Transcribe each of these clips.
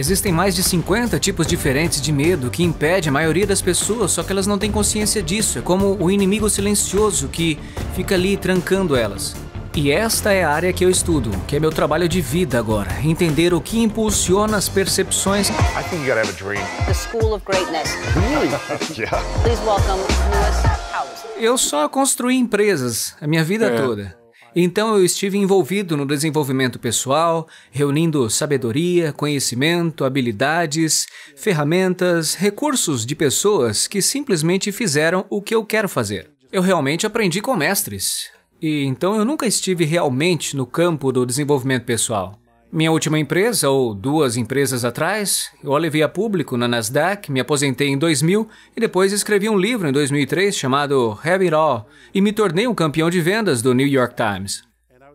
Existem mais de 50 tipos diferentes de medo que impede a maioria das pessoas, só que elas não têm consciência disso. É como o inimigo silencioso que fica ali trancando elas. E esta é a área que eu estudo, que é meu trabalho de vida agora, entender o que impulsiona as percepções. I think you have a dream. The school of greatness. Really? yeah. Please welcome Lewis House. Eu só construí empresas a minha vida é. toda. Então eu estive envolvido no desenvolvimento pessoal, reunindo sabedoria, conhecimento, habilidades, ferramentas, recursos de pessoas que simplesmente fizeram o que eu quero fazer. Eu realmente aprendi com mestres. E então eu nunca estive realmente no campo do desenvolvimento pessoal. Minha última empresa, ou duas empresas atrás, eu a levei a público na Nasdaq, me aposentei em 2000 e depois escrevi um livro em 2003 chamado Have It All e me tornei um campeão de vendas do New York Times.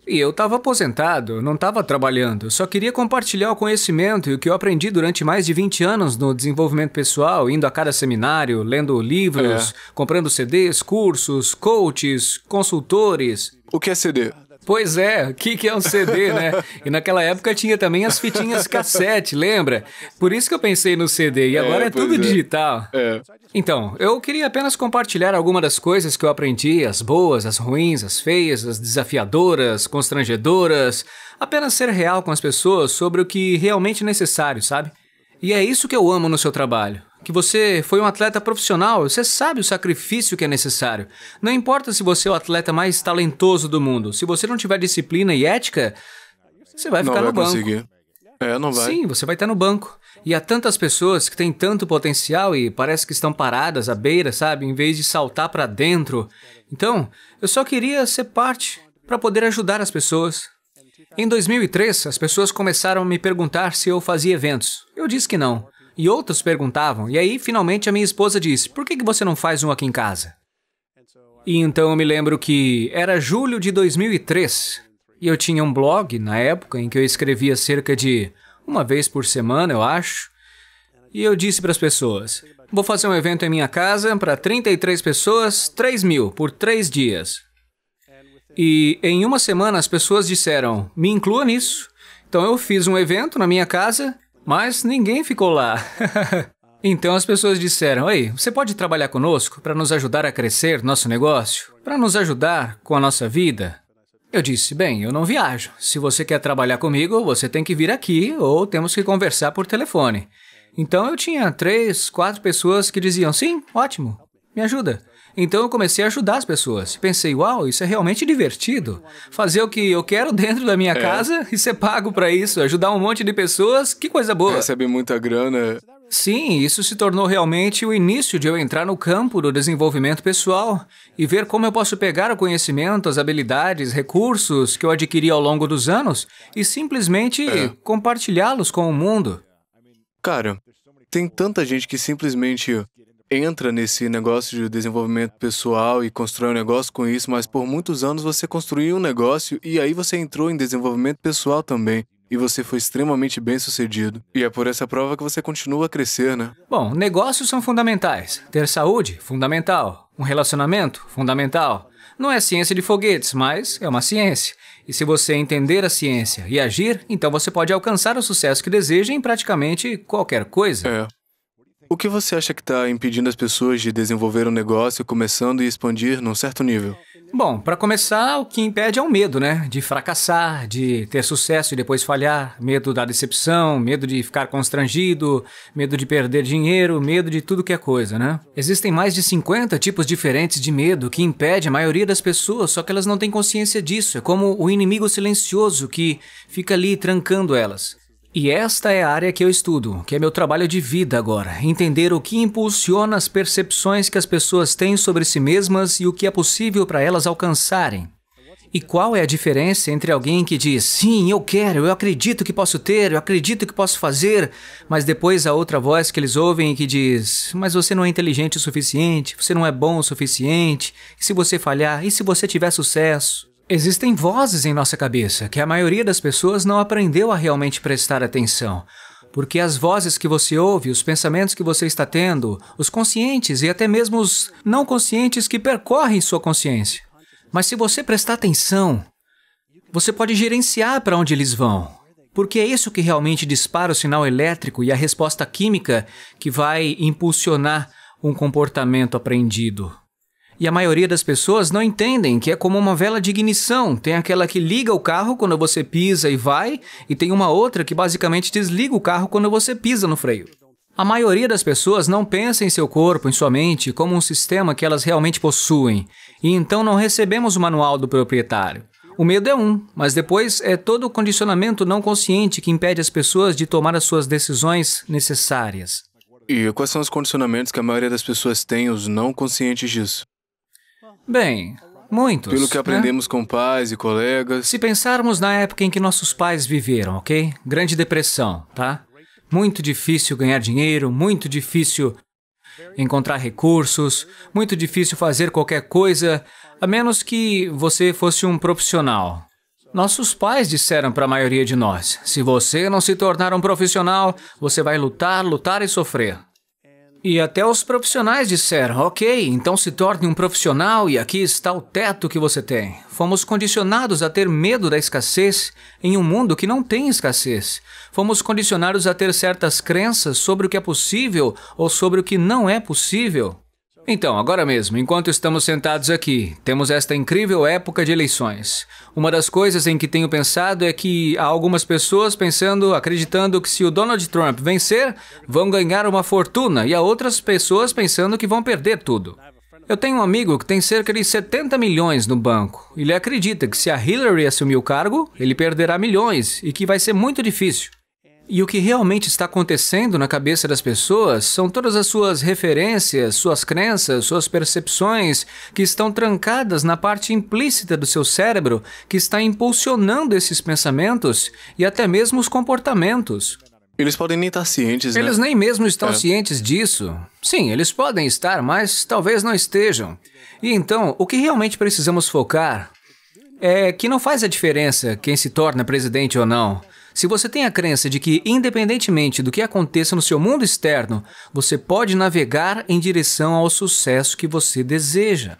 E eu estava aposentado, não estava trabalhando, só queria compartilhar o conhecimento e o que eu aprendi durante mais de 20 anos no desenvolvimento pessoal, indo a cada seminário, lendo livros, é. comprando CDs, cursos, coaches, consultores. O que é CD? Pois é, o que, que é um CD, né? E naquela época tinha também as fitinhas cassete, lembra? Por isso que eu pensei no CD, e é, agora é, é tudo é. digital. É. Então, eu queria apenas compartilhar algumas das coisas que eu aprendi, as boas, as ruins, as feias, as desafiadoras, constrangedoras. Apenas ser real com as pessoas sobre o que realmente é necessário, sabe? E é isso que eu amo no seu trabalho que você foi um atleta profissional, você sabe o sacrifício que é necessário. Não importa se você é o atleta mais talentoso do mundo, se você não tiver disciplina e ética, você vai ficar não vai no banco. Conseguir. É, não vai. Sim, você vai estar no banco. E há tantas pessoas que têm tanto potencial e parece que estão paradas à beira, sabe, em vez de saltar para dentro. Então, eu só queria ser parte para poder ajudar as pessoas. Em 2003, as pessoas começaram a me perguntar se eu fazia eventos. Eu disse que não. E outros perguntavam, e aí finalmente a minha esposa disse: por que, que você não faz um aqui em casa? E então eu me lembro que era julho de 2003 e eu tinha um blog na época em que eu escrevia cerca de uma vez por semana, eu acho. E eu disse para as pessoas: vou fazer um evento em minha casa para 33 pessoas, 3 mil, por 3 dias. E em uma semana as pessoas disseram: me inclua nisso. Então eu fiz um evento na minha casa mas ninguém ficou lá. então as pessoas disseram: Ei, você pode trabalhar conosco para nos ajudar a crescer nosso negócio? Para nos ajudar com a nossa vida? Eu disse: Bem, eu não viajo. Se você quer trabalhar comigo, você tem que vir aqui ou temos que conversar por telefone. Então eu tinha três, quatro pessoas que diziam: Sim, ótimo, me ajuda. Então eu comecei a ajudar as pessoas. Pensei, uau, isso é realmente divertido. Fazer o que eu quero dentro da minha é. casa e ser pago para isso, ajudar um monte de pessoas, que coisa boa. Recebe muita grana. Sim, isso se tornou realmente o início de eu entrar no campo do desenvolvimento pessoal e ver como eu posso pegar o conhecimento, as habilidades, recursos que eu adquiri ao longo dos anos e simplesmente é. compartilhá-los com o mundo. Cara, tem tanta gente que simplesmente entra nesse negócio de desenvolvimento pessoal e constrói um negócio com isso, mas por muitos anos você construiu um negócio e aí você entrou em desenvolvimento pessoal também. E você foi extremamente bem sucedido. E é por essa prova que você continua a crescer, né? Bom, negócios são fundamentais. Ter saúde, fundamental. Um relacionamento, fundamental. Não é ciência de foguetes, mas é uma ciência. E se você entender a ciência e agir, então você pode alcançar o sucesso que deseja em praticamente qualquer coisa. É. O que você acha que está impedindo as pessoas de desenvolver um negócio começando e expandir num certo nível? Bom, para começar, o que impede é o medo, né? De fracassar, de ter sucesso e depois falhar, medo da decepção, medo de ficar constrangido, medo de perder dinheiro, medo de tudo que é coisa, né? Existem mais de 50 tipos diferentes de medo que impede a maioria das pessoas, só que elas não têm consciência disso. É como o inimigo silencioso que fica ali trancando elas. E esta é a área que eu estudo, que é meu trabalho de vida agora. Entender o que impulsiona as percepções que as pessoas têm sobre si mesmas e o que é possível para elas alcançarem. E qual é a diferença entre alguém que diz, sim, eu quero, eu acredito que posso ter, eu acredito que posso fazer, mas depois a outra voz que eles ouvem e que diz, mas você não é inteligente o suficiente, você não é bom o suficiente, e se você falhar, e se você tiver sucesso? Existem vozes em nossa cabeça que a maioria das pessoas não aprendeu a realmente prestar atenção. Porque as vozes que você ouve, os pensamentos que você está tendo, os conscientes e até mesmo os não conscientes que percorrem sua consciência. Mas se você prestar atenção, você pode gerenciar para onde eles vão. Porque é isso que realmente dispara o sinal elétrico e a resposta química que vai impulsionar um comportamento aprendido. E a maioria das pessoas não entendem que é como uma vela de ignição. Tem aquela que liga o carro quando você pisa e vai, e tem uma outra que basicamente desliga o carro quando você pisa no freio. A maioria das pessoas não pensa em seu corpo, em sua mente, como um sistema que elas realmente possuem, e então não recebemos o manual do proprietário. O medo é um, mas depois é todo o condicionamento não consciente que impede as pessoas de tomar as suas decisões necessárias. E quais são os condicionamentos que a maioria das pessoas tem, os não conscientes disso? Bem, muitos. Pelo que né? aprendemos né? com pais e colegas. Se pensarmos na época em que nossos pais viveram, ok? Grande Depressão, tá? Muito difícil ganhar dinheiro, muito difícil encontrar recursos, muito difícil fazer qualquer coisa, a menos que você fosse um profissional. Nossos pais disseram para a maioria de nós: se você não se tornar um profissional, você vai lutar, lutar e sofrer. E até os profissionais disseram: ok, então se torne um profissional e aqui está o teto que você tem. Fomos condicionados a ter medo da escassez em um mundo que não tem escassez. Fomos condicionados a ter certas crenças sobre o que é possível ou sobre o que não é possível. Então, agora mesmo, enquanto estamos sentados aqui, temos esta incrível época de eleições. Uma das coisas em que tenho pensado é que há algumas pessoas pensando, acreditando que se o Donald Trump vencer, vão ganhar uma fortuna, e há outras pessoas pensando que vão perder tudo. Eu tenho um amigo que tem cerca de 70 milhões no banco. Ele acredita que se a Hillary assumir o cargo, ele perderá milhões e que vai ser muito difícil. E o que realmente está acontecendo na cabeça das pessoas são todas as suas referências, suas crenças, suas percepções que estão trancadas na parte implícita do seu cérebro que está impulsionando esses pensamentos e até mesmo os comportamentos. Eles podem nem estar cientes, né? Eles nem mesmo estão é. cientes disso. Sim, eles podem estar, mas talvez não estejam. E então, o que realmente precisamos focar é que não faz a diferença quem se torna presidente ou não. Se você tem a crença de que, independentemente do que aconteça no seu mundo externo, você pode navegar em direção ao sucesso que você deseja.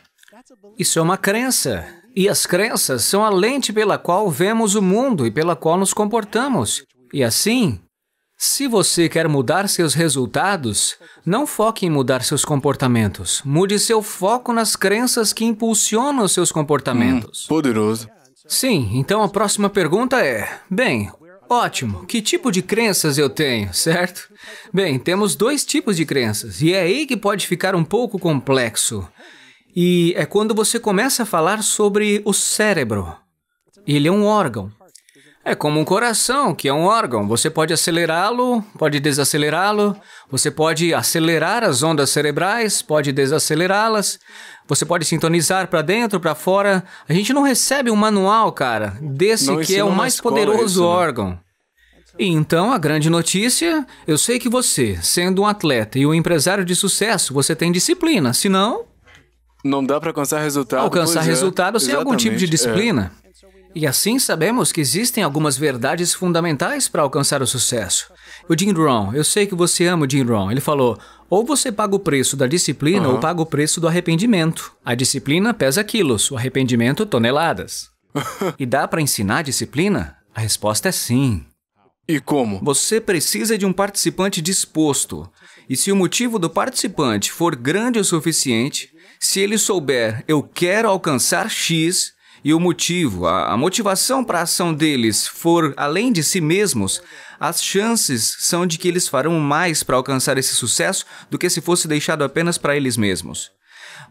Isso é uma crença. E as crenças são a lente pela qual vemos o mundo e pela qual nos comportamos. E assim, se você quer mudar seus resultados, não foque em mudar seus comportamentos. Mude seu foco nas crenças que impulsionam seus comportamentos. Hum, poderoso. Sim, então a próxima pergunta é: bem, Ótimo, que tipo de crenças eu tenho, certo? Bem, temos dois tipos de crenças, e é aí que pode ficar um pouco complexo. E é quando você começa a falar sobre o cérebro. Ele é um órgão. É como um coração, que é um órgão. Você pode acelerá-lo, pode desacelerá-lo, você pode acelerar as ondas cerebrais, pode desacelerá-las. Você pode sintonizar para dentro, para fora. A gente não recebe um manual, cara, desse não, que é o mais poderoso isso, né? órgão. então, a grande notícia, eu sei que você, sendo um atleta e um empresário de sucesso, você tem disciplina, senão... Não dá para alcançar resultado. Alcançar é, resultado é. sem Exatamente. algum tipo de é. disciplina. É. E assim sabemos que existem algumas verdades fundamentais para alcançar o sucesso. O Jim Rohn, eu sei que você ama o Jim Rohn, ele falou: ou você paga o preço da disciplina uhum. ou paga o preço do arrependimento. A disciplina pesa quilos, o arrependimento toneladas. e dá para ensinar disciplina? A resposta é sim. E como? Você precisa de um participante disposto. E se o motivo do participante for grande o suficiente, se ele souber eu quero alcançar X, e o motivo, a, a motivação para a ação deles for além de si mesmos, as chances são de que eles farão mais para alcançar esse sucesso do que se fosse deixado apenas para eles mesmos.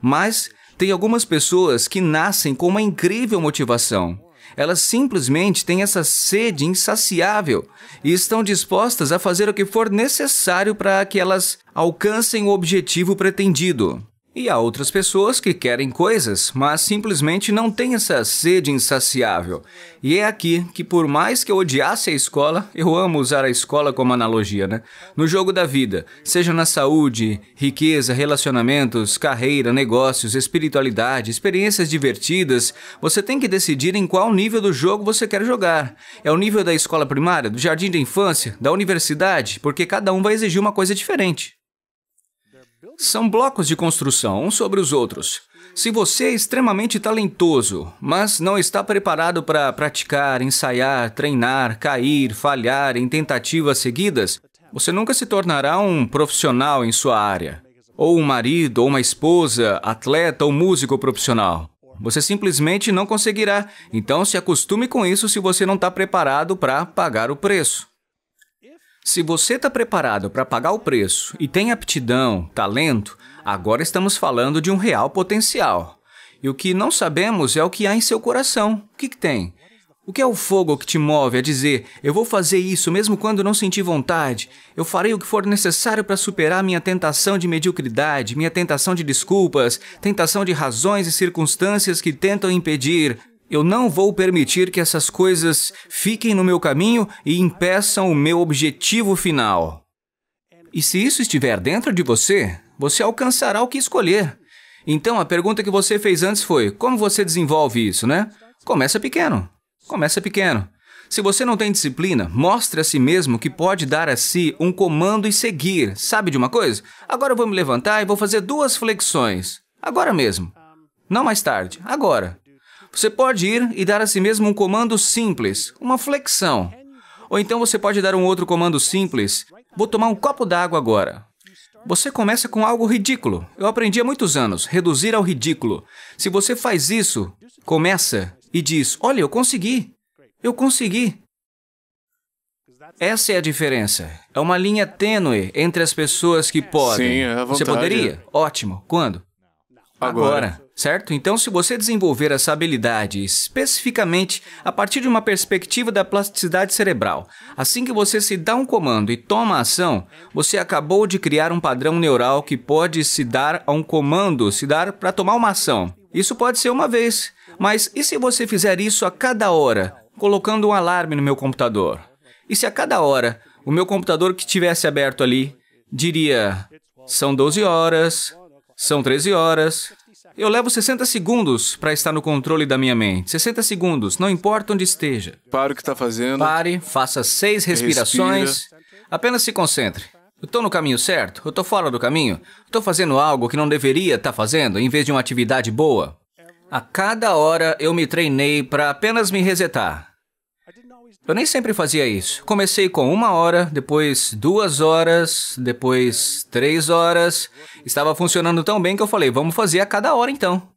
Mas tem algumas pessoas que nascem com uma incrível motivação. Elas simplesmente têm essa sede insaciável e estão dispostas a fazer o que for necessário para que elas alcancem o objetivo pretendido. E há outras pessoas que querem coisas, mas simplesmente não têm essa sede insaciável. E é aqui que, por mais que eu odiasse a escola, eu amo usar a escola como analogia, né? No jogo da vida, seja na saúde, riqueza, relacionamentos, carreira, negócios, espiritualidade, experiências divertidas, você tem que decidir em qual nível do jogo você quer jogar. É o nível da escola primária, do jardim de infância, da universidade, porque cada um vai exigir uma coisa diferente são blocos de construção uns sobre os outros. Se você é extremamente talentoso, mas não está preparado para praticar, ensaiar, treinar, cair, falhar em tentativas seguidas, você nunca se tornará um profissional em sua área. Ou um marido, ou uma esposa, atleta ou músico profissional. Você simplesmente não conseguirá, então se acostume com isso se você não está preparado para pagar o preço. Se você está preparado para pagar o preço e tem aptidão, talento, agora estamos falando de um real potencial. E o que não sabemos é o que há em seu coração. O que, que tem? O que é o fogo que te move a dizer: Eu vou fazer isso mesmo quando não sentir vontade? Eu farei o que for necessário para superar minha tentação de mediocridade, minha tentação de desculpas, tentação de razões e circunstâncias que tentam impedir. Eu não vou permitir que essas coisas fiquem no meu caminho e impeçam o meu objetivo final. E se isso estiver dentro de você, você alcançará o que escolher. Então, a pergunta que você fez antes foi: como você desenvolve isso, né? Começa pequeno. Começa pequeno. Se você não tem disciplina, mostre a si mesmo que pode dar a si um comando e seguir. Sabe de uma coisa? Agora eu vou me levantar e vou fazer duas flexões. Agora mesmo. Não mais tarde, agora. Você pode ir e dar a si mesmo um comando simples, uma flexão. Ou então você pode dar um outro comando simples. Vou tomar um copo d'água agora. Você começa com algo ridículo. Eu aprendi há muitos anos, reduzir ao ridículo. Se você faz isso, começa e diz: Olha, eu consegui. Eu consegui. Essa é a diferença. É uma linha tênue entre as pessoas que podem. Sim, é a vontade. Você poderia? Ótimo. Quando? Agora. agora. certo? Então, se você desenvolver essa habilidade especificamente a partir de uma perspectiva da plasticidade cerebral, assim que você se dá um comando e toma a ação, você acabou de criar um padrão neural que pode se dar a um comando, se dar para tomar uma ação. Isso pode ser uma vez, mas e se você fizer isso a cada hora, colocando um alarme no meu computador? E se a cada hora o meu computador que tivesse aberto ali diria: são 12 horas, são 13 horas. Eu levo 60 segundos para estar no controle da minha mente. 60 segundos, não importa onde esteja. Pare o que está fazendo. Pare, faça seis respirações. Respira. Apenas se concentre. Eu estou no caminho certo? Eu estou fora do caminho? Estou fazendo algo que não deveria estar tá fazendo em vez de uma atividade boa? A cada hora eu me treinei para apenas me resetar. Eu nem sempre fazia isso. Comecei com uma hora, depois duas horas, depois três horas. Estava funcionando tão bem que eu falei, vamos fazer a cada hora então.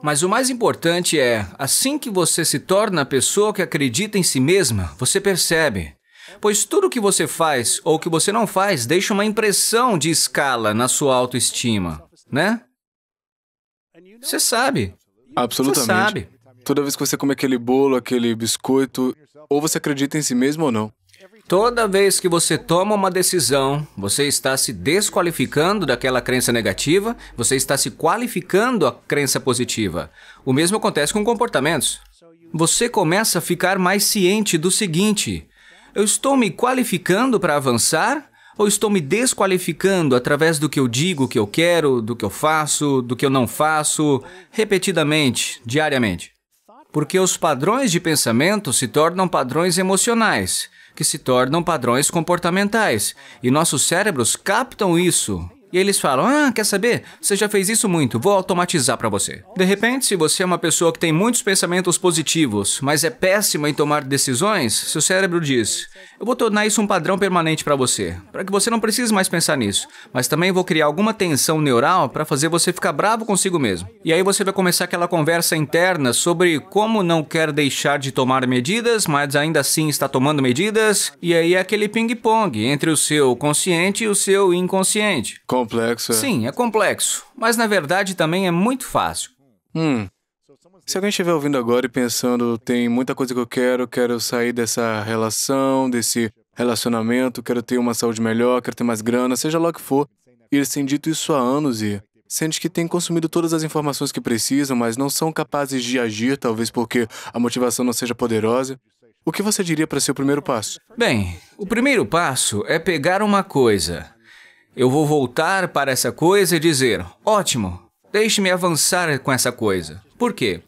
Mas o mais importante é, assim que você se torna a pessoa que acredita em si mesma, você percebe. Pois tudo que você faz ou que você não faz deixa uma impressão de escala na sua autoestima, né? Você sabe. Absolutamente. Você sabe. Toda vez que você come aquele bolo, aquele biscoito, ou você acredita em si mesmo ou não. Toda vez que você toma uma decisão, você está se desqualificando daquela crença negativa, você está se qualificando a crença positiva. O mesmo acontece com comportamentos. Você começa a ficar mais ciente do seguinte: eu estou me qualificando para avançar ou estou me desqualificando através do que eu digo que eu quero, do que eu faço, do que eu não faço, repetidamente, diariamente? porque os padrões de pensamento se tornam padrões emocionais, que se tornam padrões comportamentais, e nossos cérebros captam isso e eles falam: Ah, quer saber? Você já fez isso muito, vou automatizar para você. De repente, se você é uma pessoa que tem muitos pensamentos positivos, mas é péssima em tomar decisões, seu cérebro diz: Eu vou tornar isso um padrão permanente para você, para que você não precise mais pensar nisso, mas também vou criar alguma tensão neural para fazer você ficar bravo consigo mesmo. E aí você vai começar aquela conversa interna sobre como não quer deixar de tomar medidas, mas ainda assim está tomando medidas, e aí é aquele ping-pong entre o seu consciente e o seu inconsciente complexo. É. Sim, é complexo, mas na verdade também é muito fácil. Hum. Se alguém estiver ouvindo agora e pensando, tem muita coisa que eu quero, quero sair dessa relação, desse relacionamento, quero ter uma saúde melhor, quero ter mais grana, seja lá o que for, e eles têm dito isso há anos e sente que têm consumido todas as informações que precisam, mas não são capazes de agir, talvez porque a motivação não seja poderosa. O que você diria para ser o primeiro passo? Bem, o primeiro passo é pegar uma coisa eu vou voltar para essa coisa e dizer: ótimo, deixe-me avançar com essa coisa. Por quê?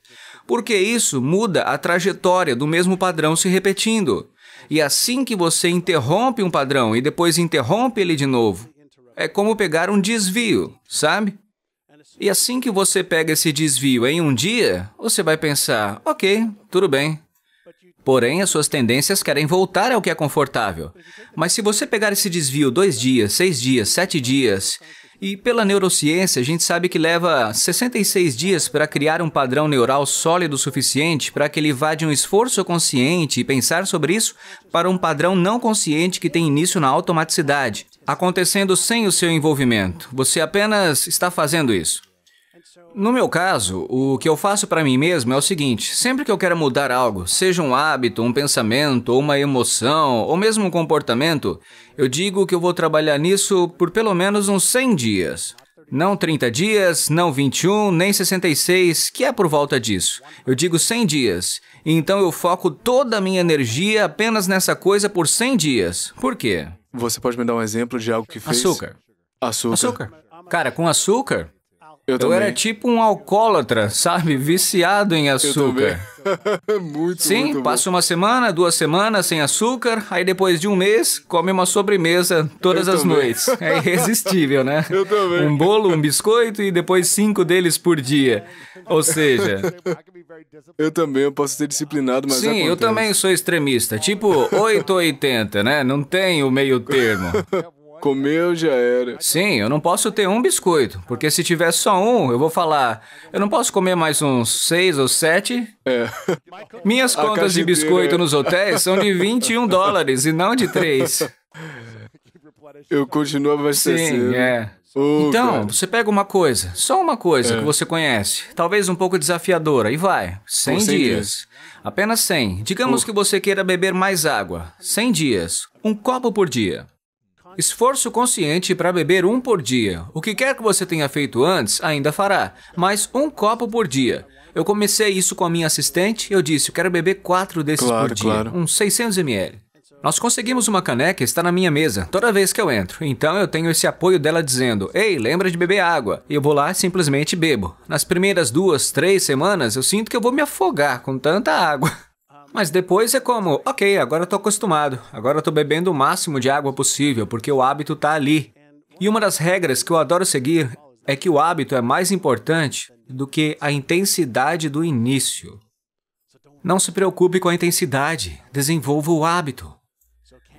Porque isso muda a trajetória do mesmo padrão se repetindo. E assim que você interrompe um padrão e depois interrompe ele de novo, é como pegar um desvio, sabe? E assim que você pega esse desvio em um dia, você vai pensar: ok, tudo bem, Porém, as suas tendências querem voltar ao que é confortável. Mas se você pegar esse desvio dois dias, seis dias, sete dias, e pela neurociência a gente sabe que leva 66 dias para criar um padrão neural sólido o suficiente para que ele vá de um esforço consciente e pensar sobre isso para um padrão não consciente que tem início na automaticidade, acontecendo sem o seu envolvimento. Você apenas está fazendo isso. No meu caso, o que eu faço para mim mesmo é o seguinte: sempre que eu quero mudar algo, seja um hábito, um pensamento, ou uma emoção, ou mesmo um comportamento, eu digo que eu vou trabalhar nisso por pelo menos uns 100 dias. Não 30 dias, não 21, nem 66, que é por volta disso. Eu digo 100 dias. Então eu foco toda a minha energia apenas nessa coisa por 100 dias. Por quê? Você pode me dar um exemplo de algo que fez? Açúcar. Açúcar. Açúcar. Cara, com açúcar, eu, eu era tipo um alcoólatra, sabe? Viciado em açúcar. muito, Sim, muito passa uma semana, duas semanas sem açúcar, aí depois de um mês, come uma sobremesa todas eu as também. noites. É irresistível, né? Eu também. Um bolo, um biscoito e depois cinco deles por dia. Ou seja. Eu também, eu posso ser disciplinado, mas. Sim, acontece. eu também sou extremista. Tipo 8 ou 80, né? Não tem o meio termo. Comeu já era. Sim, eu não posso ter um biscoito, porque se tiver só um, eu vou falar. Eu não posso comer mais uns seis ou sete. É. Minhas contas de biscoito é. nos hotéis são de 21 dólares e não de três. Eu continuo abastecendo. Sim, é. Oh, então, cara. você pega uma coisa, só uma coisa é. que você conhece, talvez um pouco desafiadora, e vai. 100, 100 dias. dias. Apenas 100. Digamos oh. que você queira beber mais água. 100 dias. Um copo por dia. Esforço consciente para beber um por dia. O que quer que você tenha feito antes, ainda fará, mas um copo por dia. Eu comecei isso com a minha assistente, eu disse, eu quero beber quatro desses claro, por dia, claro. uns 600 ml. Nós conseguimos uma caneca está na minha mesa, toda vez que eu entro. Então eu tenho esse apoio dela dizendo, ei, lembra de beber água. E eu vou lá e simplesmente bebo. Nas primeiras duas, três semanas, eu sinto que eu vou me afogar com tanta água. Mas depois é como, ok, agora eu tô acostumado, agora eu tô bebendo o máximo de água possível, porque o hábito tá ali. E uma das regras que eu adoro seguir é que o hábito é mais importante do que a intensidade do início. Não se preocupe com a intensidade, desenvolva o hábito.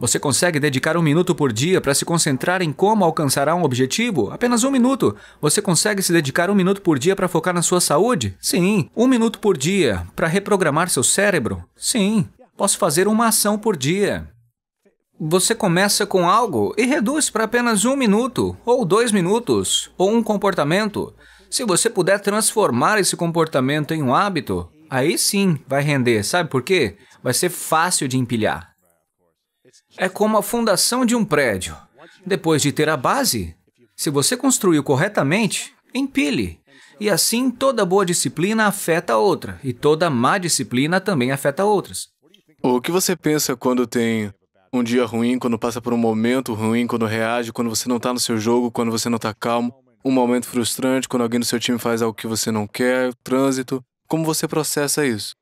Você consegue dedicar um minuto por dia para se concentrar em como alcançará um objetivo? Apenas um minuto. Você consegue se dedicar um minuto por dia para focar na sua saúde? Sim. Um minuto por dia para reprogramar seu cérebro? Sim. Posso fazer uma ação por dia. Você começa com algo e reduz para apenas um minuto, ou dois minutos, ou um comportamento. Se você puder transformar esse comportamento em um hábito, aí sim vai render. Sabe por quê? Vai ser fácil de empilhar. É como a fundação de um prédio. Depois de ter a base, se você construiu corretamente, empile. E assim, toda boa disciplina afeta outra, e toda má disciplina também afeta outras. O que você pensa quando tem um dia ruim, quando passa por um momento ruim, quando reage, quando você não está no seu jogo, quando você não está calmo, um momento frustrante, quando alguém do seu time faz algo que você não quer, trânsito? Como você processa isso?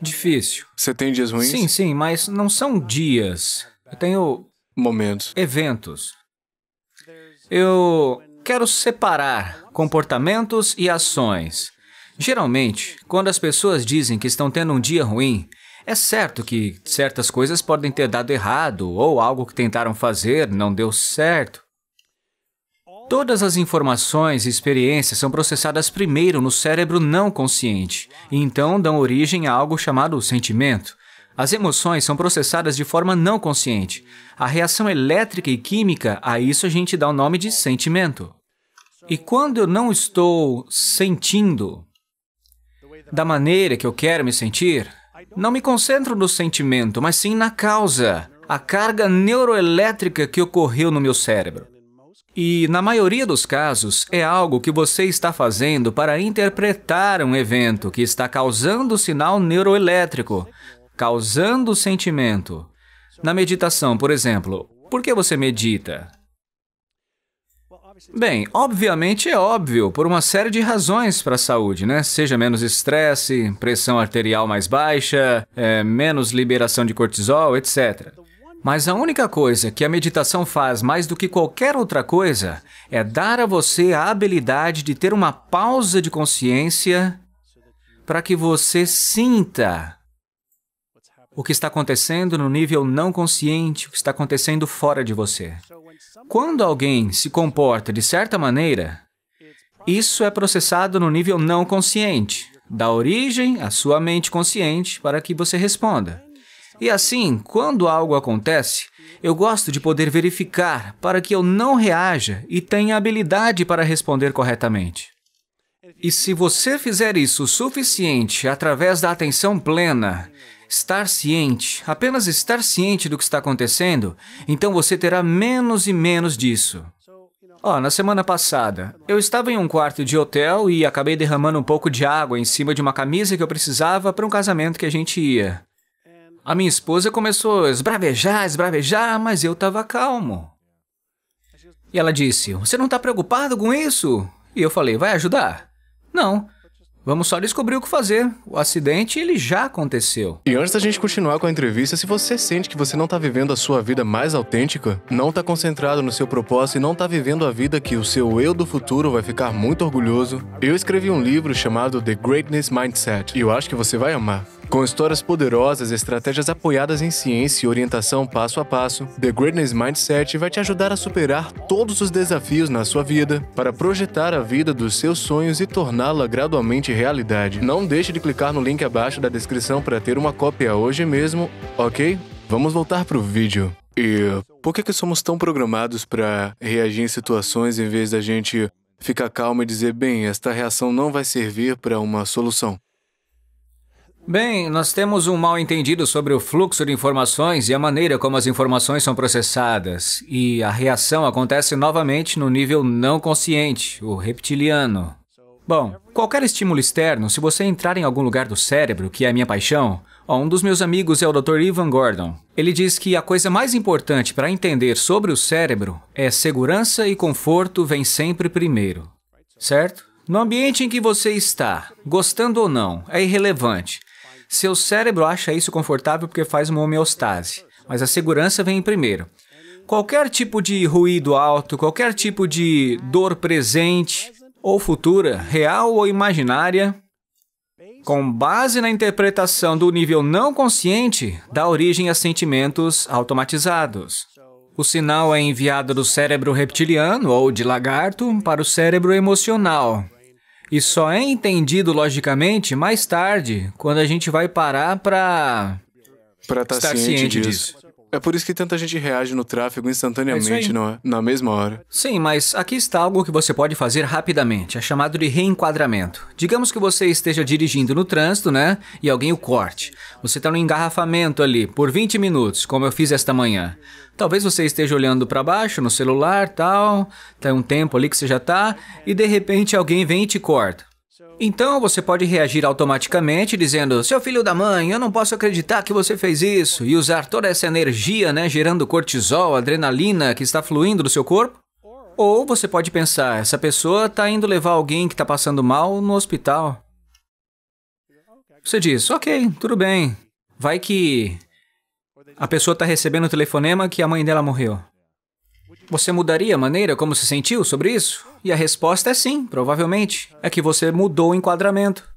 Difícil. Você tem dias ruins? Sim, sim, mas não são dias. Eu tenho. Momentos. Eventos. Eu quero separar comportamentos e ações. Geralmente, quando as pessoas dizem que estão tendo um dia ruim, é certo que certas coisas podem ter dado errado ou algo que tentaram fazer não deu certo. Todas as informações e experiências são processadas primeiro no cérebro não consciente, e então dão origem a algo chamado sentimento. As emoções são processadas de forma não consciente. A reação elétrica e química, a isso a gente dá o nome de sentimento. E quando eu não estou sentindo da maneira que eu quero me sentir, não me concentro no sentimento, mas sim na causa, a carga neuroelétrica que ocorreu no meu cérebro. E, na maioria dos casos, é algo que você está fazendo para interpretar um evento que está causando sinal neuroelétrico, causando sentimento. Na meditação, por exemplo, por que você medita? Bem, obviamente é óbvio, por uma série de razões para a saúde, né? Seja menos estresse, pressão arterial mais baixa, é, menos liberação de cortisol, etc. Mas a única coisa que a meditação faz mais do que qualquer outra coisa é dar a você a habilidade de ter uma pausa de consciência para que você sinta o que está acontecendo no nível não consciente, o que está acontecendo fora de você. Quando alguém se comporta de certa maneira, isso é processado no nível não consciente, da origem à sua mente consciente, para que você responda. E assim, quando algo acontece, eu gosto de poder verificar para que eu não reaja e tenha habilidade para responder corretamente. E se você fizer isso o suficiente através da atenção plena, estar ciente, apenas estar ciente do que está acontecendo, então você terá menos e menos disso. Ó, oh, na semana passada, eu estava em um quarto de hotel e acabei derramando um pouco de água em cima de uma camisa que eu precisava para um casamento que a gente ia. A minha esposa começou a esbravejar, esbravejar, mas eu estava calmo. E ela disse: Você não está preocupado com isso? E eu falei: Vai ajudar? Não. Vamos só descobrir o que fazer. O acidente ele já aconteceu. E antes da gente continuar com a entrevista, se você sente que você não está vivendo a sua vida mais autêntica, não está concentrado no seu propósito e não está vivendo a vida que o seu eu do futuro vai ficar muito orgulhoso, eu escrevi um livro chamado The Greatness Mindset e eu acho que você vai amar. Com histórias poderosas, estratégias apoiadas em ciência e orientação passo a passo, The Greatness Mindset vai te ajudar a superar todos os desafios na sua vida para projetar a vida dos seus sonhos e torná-la gradualmente realidade. Não deixe de clicar no link abaixo da descrição para ter uma cópia hoje mesmo, ok? Vamos voltar pro vídeo. E por que, que somos tão programados para reagir em situações em vez da gente ficar calmo e dizer, bem, esta reação não vai servir para uma solução? Bem, nós temos um mal entendido sobre o fluxo de informações e a maneira como as informações são processadas, e a reação acontece novamente no nível não consciente, o reptiliano. Bom, qualquer estímulo externo, se você entrar em algum lugar do cérebro, que é a minha paixão, ó, um dos meus amigos é o Dr. Ivan Gordon. Ele diz que a coisa mais importante para entender sobre o cérebro é segurança e conforto vem sempre primeiro. Certo? No ambiente em que você está, gostando ou não, é irrelevante. Seu cérebro acha isso confortável porque faz uma homeostase, mas a segurança vem primeiro. Qualquer tipo de ruído alto, qualquer tipo de dor presente, ou futura, real ou imaginária, com base na interpretação do nível não consciente, dá origem a sentimentos automatizados. O sinal é enviado do cérebro reptiliano ou de lagarto para o cérebro emocional. E só é entendido logicamente mais tarde, quando a gente vai parar para tá estar ciente, ciente disso. disso. É por isso que tanta gente reage no tráfego é instantaneamente, não é? Na mesma hora. Sim, mas aqui está algo que você pode fazer rapidamente. É chamado de reenquadramento. Digamos que você esteja dirigindo no trânsito, né? E alguém o corte. Você está no engarrafamento ali por 20 minutos, como eu fiz esta manhã. Talvez você esteja olhando para baixo no celular, tal. Tem tá um tempo ali que você já está e de repente alguém vem e te corta. Então você pode reagir automaticamente dizendo: Seu filho da mãe, eu não posso acreditar que você fez isso, e usar toda essa energia, né, gerando cortisol, adrenalina que está fluindo do seu corpo. Ou você pode pensar: essa pessoa está indo levar alguém que está passando mal no hospital. Você diz: Ok, tudo bem. Vai que a pessoa está recebendo o telefonema que a mãe dela morreu. Você mudaria a maneira como se sentiu sobre isso? E a resposta é sim, provavelmente. É que você mudou o enquadramento.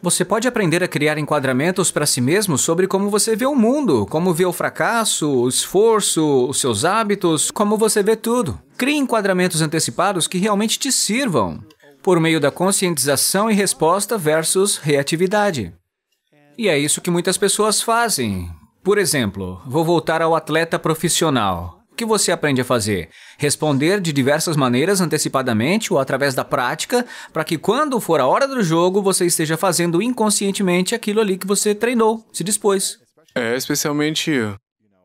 Você pode aprender a criar enquadramentos para si mesmo sobre como você vê o mundo, como vê o fracasso, o esforço, os seus hábitos, como você vê tudo. Crie enquadramentos antecipados que realmente te sirvam, por meio da conscientização e resposta versus reatividade. E é isso que muitas pessoas fazem. Por exemplo, vou voltar ao atleta profissional que você aprende a fazer? Responder de diversas maneiras antecipadamente ou através da prática, para que quando for a hora do jogo você esteja fazendo inconscientemente aquilo ali que você treinou, se dispôs. É, especialmente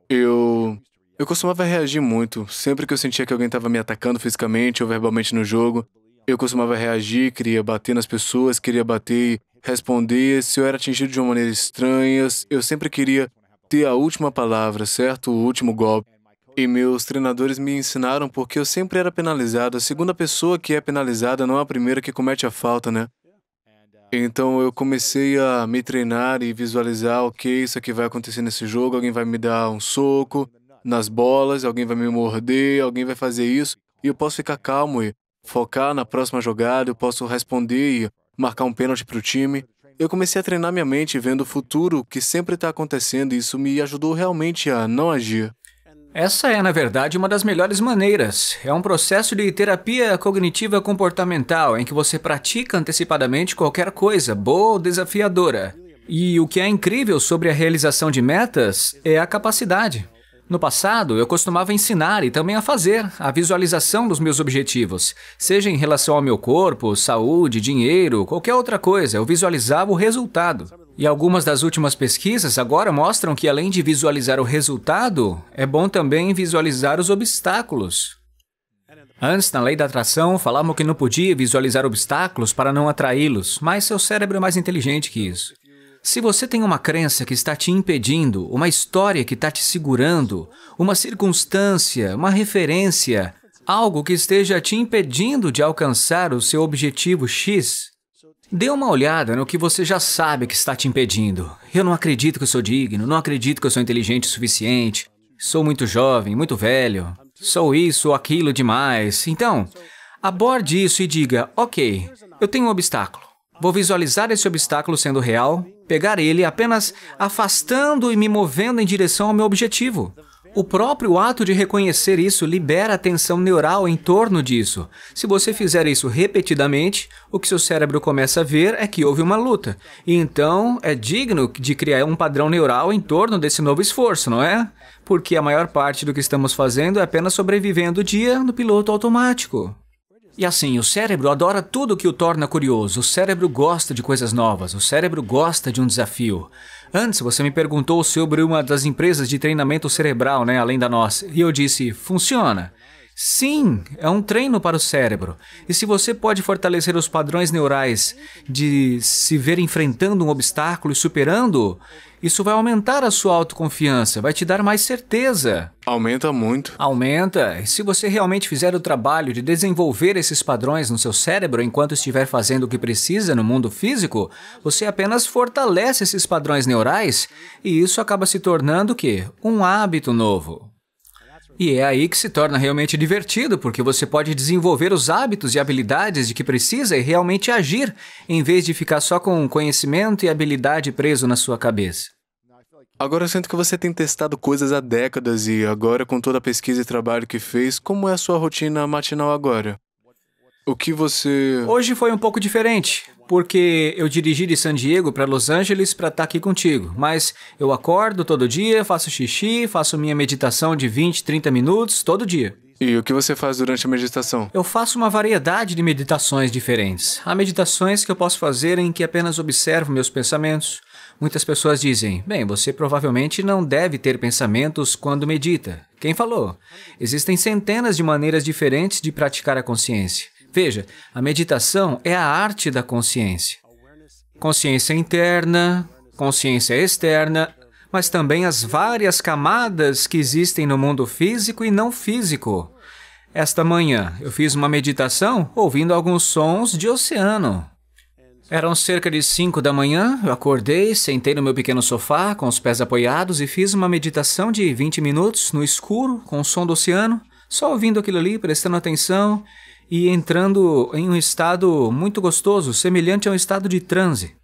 eu eu costumava reagir muito. Sempre que eu sentia que alguém estava me atacando fisicamente ou verbalmente no jogo, eu costumava reagir, queria bater nas pessoas, queria bater, responder. Se eu era atingido de uma maneira estranha, eu sempre queria ter a última palavra, certo? O último golpe. E meus treinadores me ensinaram porque eu sempre era penalizado. A segunda pessoa que é penalizada não é a primeira que comete a falta, né? Então eu comecei a me treinar e visualizar, ok, isso aqui vai acontecer nesse jogo, alguém vai me dar um soco nas bolas, alguém vai me morder, alguém vai fazer isso, e eu posso ficar calmo e focar na próxima jogada, eu posso responder e marcar um pênalti para o time. Eu comecei a treinar minha mente vendo o futuro que sempre está acontecendo e isso me ajudou realmente a não agir. Essa é, na verdade, uma das melhores maneiras. É um processo de terapia cognitiva comportamental em que você pratica antecipadamente qualquer coisa, boa ou desafiadora. E o que é incrível sobre a realização de metas é a capacidade. No passado, eu costumava ensinar e também a fazer a visualização dos meus objetivos, seja em relação ao meu corpo, saúde, dinheiro, qualquer outra coisa, eu visualizava o resultado. E algumas das últimas pesquisas agora mostram que, além de visualizar o resultado, é bom também visualizar os obstáculos. Antes, na lei da atração, falavam que não podia visualizar obstáculos para não atraí-los, mas seu cérebro é mais inteligente que isso. Se você tem uma crença que está te impedindo, uma história que está te segurando, uma circunstância, uma referência, algo que esteja te impedindo de alcançar o seu objetivo X, Dê uma olhada no que você já sabe que está te impedindo. Eu não acredito que eu sou digno, não acredito que eu sou inteligente o suficiente, sou muito jovem, muito velho, sou isso ou aquilo demais. Então, aborde isso e diga: ok, eu tenho um obstáculo. Vou visualizar esse obstáculo sendo real, pegar ele apenas afastando e me movendo em direção ao meu objetivo. O próprio ato de reconhecer isso libera a tensão neural em torno disso. Se você fizer isso repetidamente, o que seu cérebro começa a ver é que houve uma luta. E então é digno de criar um padrão neural em torno desse novo esforço, não é? Porque a maior parte do que estamos fazendo é apenas sobrevivendo o dia no piloto automático. E assim, o cérebro adora tudo que o torna curioso. O cérebro gosta de coisas novas. O cérebro gosta de um desafio. Antes você me perguntou sobre uma das empresas de treinamento cerebral, né, além da nossa, e eu disse: "Funciona". Sim, é um treino para o cérebro. E se você pode fortalecer os padrões neurais de se ver enfrentando um obstáculo e superando, isso vai aumentar a sua autoconfiança, vai te dar mais certeza. Aumenta muito. Aumenta. E se você realmente fizer o trabalho de desenvolver esses padrões no seu cérebro enquanto estiver fazendo o que precisa no mundo físico, você apenas fortalece esses padrões neurais e isso acaba se tornando o quê? Um hábito novo. E é aí que se torna realmente divertido, porque você pode desenvolver os hábitos e habilidades de que precisa e realmente agir, em vez de ficar só com conhecimento e habilidade preso na sua cabeça. Agora eu sinto que você tem testado coisas há décadas e agora com toda a pesquisa e trabalho que fez, como é a sua rotina matinal agora? O que você. Hoje foi um pouco diferente, porque eu dirigi de San Diego para Los Angeles para estar tá aqui contigo. Mas eu acordo todo dia, faço xixi, faço minha meditação de 20, 30 minutos todo dia. E o que você faz durante a meditação? Eu faço uma variedade de meditações diferentes. Há meditações que eu posso fazer em que apenas observo meus pensamentos. Muitas pessoas dizem: bem, você provavelmente não deve ter pensamentos quando medita. Quem falou? Existem centenas de maneiras diferentes de praticar a consciência. Veja, a meditação é a arte da consciência. Consciência interna, consciência externa, mas também as várias camadas que existem no mundo físico e não físico. Esta manhã eu fiz uma meditação ouvindo alguns sons de oceano. Eram cerca de 5 da manhã, eu acordei, sentei no meu pequeno sofá com os pés apoiados e fiz uma meditação de 20 minutos no escuro, com o som do oceano, só ouvindo aquilo ali, prestando atenção e entrando em um estado muito gostoso, semelhante a um estado de transe,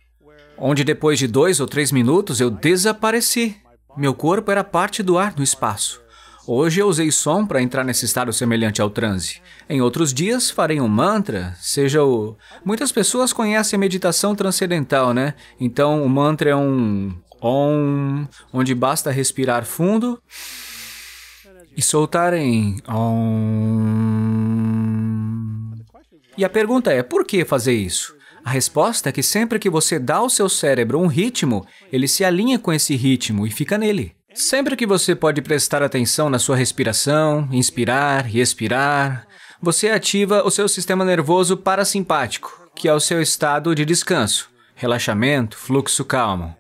onde depois de dois ou três minutos eu desapareci. Meu corpo era parte do ar no espaço. Hoje eu usei som para entrar nesse estado semelhante ao transe. Em outros dias farei um mantra, seja o. Muitas pessoas conhecem a meditação transcendental, né? Então o mantra é um Om, onde basta respirar fundo e soltarem E a pergunta é: por que fazer isso? A resposta é que sempre que você dá ao seu cérebro um ritmo, ele se alinha com esse ritmo e fica nele. Sempre que você pode prestar atenção na sua respiração, inspirar e expirar, você ativa o seu sistema nervoso parasimpático, que é o seu estado de descanso, relaxamento, fluxo calmo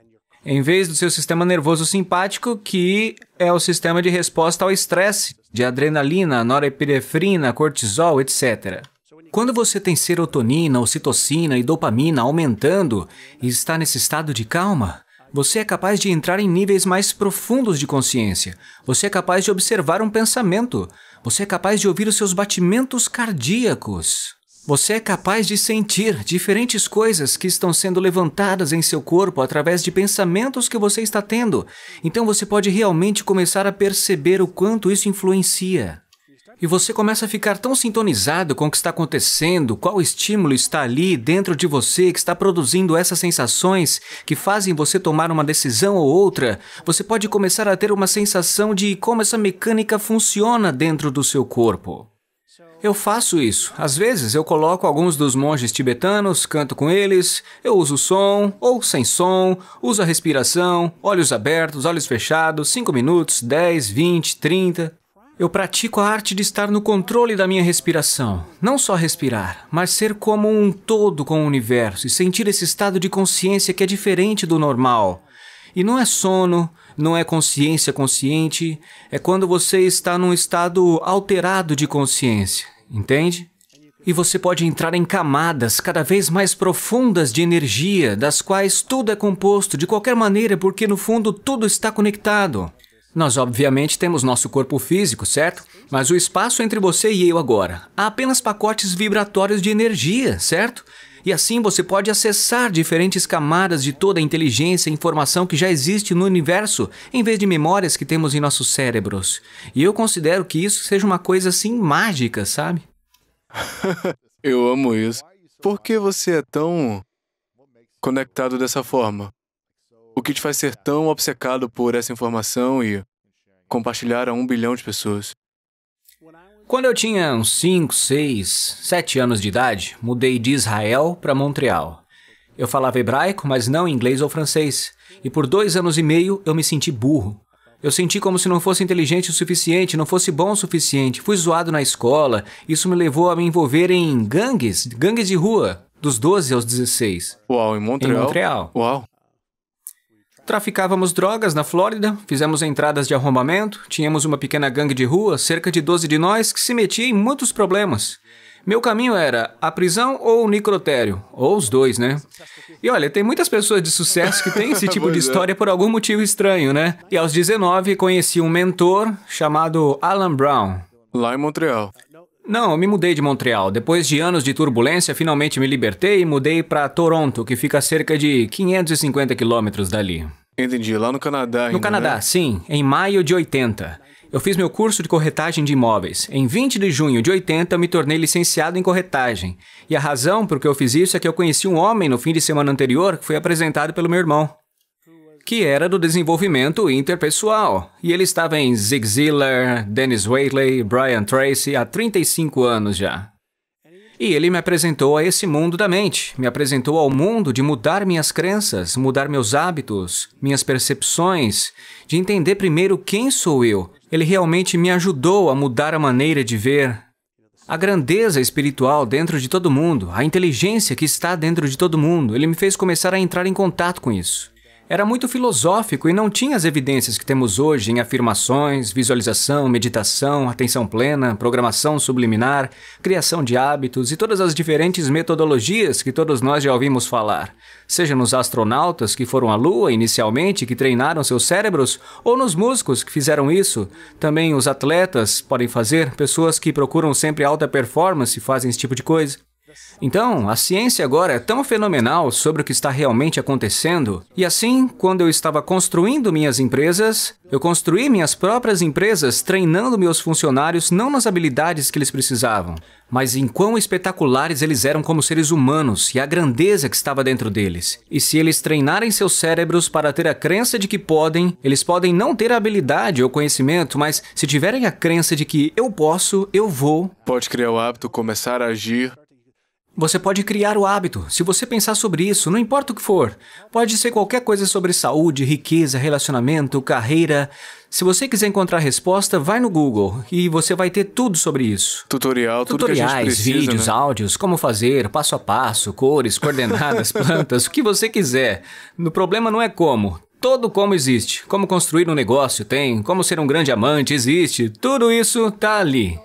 em vez do seu sistema nervoso simpático, que é o sistema de resposta ao estresse, de adrenalina, norepinefrina, cortisol, etc. Quando você tem serotonina, ocitocina e dopamina aumentando e está nesse estado de calma, você é capaz de entrar em níveis mais profundos de consciência. Você é capaz de observar um pensamento. Você é capaz de ouvir os seus batimentos cardíacos. Você é capaz de sentir diferentes coisas que estão sendo levantadas em seu corpo através de pensamentos que você está tendo. Então você pode realmente começar a perceber o quanto isso influencia. E você começa a ficar tão sintonizado com o que está acontecendo, qual estímulo está ali dentro de você que está produzindo essas sensações que fazem você tomar uma decisão ou outra. Você pode começar a ter uma sensação de como essa mecânica funciona dentro do seu corpo. Eu faço isso. Às vezes eu coloco alguns dos monges tibetanos, canto com eles, eu uso som ou sem som, uso a respiração, olhos abertos, olhos fechados, 5 minutos, 10, 20, 30. Eu pratico a arte de estar no controle da minha respiração. Não só respirar, mas ser como um todo com o universo e sentir esse estado de consciência que é diferente do normal. E não é sono, não é consciência consciente, é quando você está num estado alterado de consciência, entende? E você pode entrar em camadas cada vez mais profundas de energia, das quais tudo é composto de qualquer maneira, porque no fundo tudo está conectado. Nós, obviamente, temos nosso corpo físico, certo? Mas o espaço entre você e eu agora há apenas pacotes vibratórios de energia, certo? E assim você pode acessar diferentes camadas de toda a inteligência e informação que já existe no universo, em vez de memórias que temos em nossos cérebros. E eu considero que isso seja uma coisa assim mágica, sabe? eu amo isso. Por que você é tão conectado dessa forma? O que te faz ser tão obcecado por essa informação e compartilhar a um bilhão de pessoas? Quando eu tinha uns 5, 6, 7 anos de idade, mudei de Israel para Montreal. Eu falava hebraico, mas não inglês ou francês, e por dois anos e meio eu me senti burro. Eu senti como se não fosse inteligente o suficiente, não fosse bom o suficiente, fui zoado na escola, isso me levou a me envolver em gangues, gangues de rua, dos 12 aos 16. Uau, em Montreal? Em Montreal. Uau traficávamos drogas na Flórida, fizemos entradas de arrombamento, tínhamos uma pequena gangue de rua, cerca de 12 de nós, que se metia em muitos problemas. Meu caminho era a prisão ou o necrotério, ou os dois, né? E olha, tem muitas pessoas de sucesso que têm esse tipo de é. história por algum motivo estranho, né? E aos 19 conheci um mentor chamado Alan Brown. Lá em Montreal. Não, eu me mudei de Montreal. Depois de anos de turbulência, finalmente me libertei e mudei para Toronto, que fica a cerca de 550 quilômetros dali. Entendi, lá no Canadá. Ainda, no Canadá, né? sim, em maio de 80. Eu fiz meu curso de corretagem de imóveis. Em 20 de junho de 80, eu me tornei licenciado em corretagem. E a razão por que eu fiz isso é que eu conheci um homem no fim de semana anterior que foi apresentado pelo meu irmão, que era do desenvolvimento interpessoal. E ele estava em Zig Ziller, Dennis Waitley, Brian Tracy há 35 anos já. E ele me apresentou a esse mundo da mente, me apresentou ao mundo de mudar minhas crenças, mudar meus hábitos, minhas percepções, de entender primeiro quem sou eu. Ele realmente me ajudou a mudar a maneira de ver a grandeza espiritual dentro de todo mundo, a inteligência que está dentro de todo mundo. Ele me fez começar a entrar em contato com isso era muito filosófico e não tinha as evidências que temos hoje em afirmações, visualização, meditação, atenção plena, programação subliminar, criação de hábitos e todas as diferentes metodologias que todos nós já ouvimos falar, seja nos astronautas que foram à Lua inicialmente que treinaram seus cérebros, ou nos músicos que fizeram isso. Também os atletas podem fazer, pessoas que procuram sempre alta performance fazem esse tipo de coisa. Então, a ciência agora é tão fenomenal sobre o que está realmente acontecendo, e assim, quando eu estava construindo minhas empresas, eu construí minhas próprias empresas treinando meus funcionários não nas habilidades que eles precisavam, mas em quão espetaculares eles eram como seres humanos e a grandeza que estava dentro deles. E se eles treinarem seus cérebros para ter a crença de que podem, eles podem não ter a habilidade ou conhecimento, mas se tiverem a crença de que eu posso, eu vou. Pode criar o hábito, começar a agir você pode criar o hábito. Se você pensar sobre isso, não importa o que for. Pode ser qualquer coisa sobre saúde, riqueza, relacionamento, carreira. Se você quiser encontrar resposta, vai no Google e você vai ter tudo sobre isso. Tutorial, tudo Tutoriais, que a gente precisa, né? vídeos, né? áudios, como fazer, passo a passo, cores, coordenadas, plantas, o que você quiser. No problema não é como. Todo como existe. Como construir um negócio tem, como ser um grande amante existe. Tudo isso tá ali.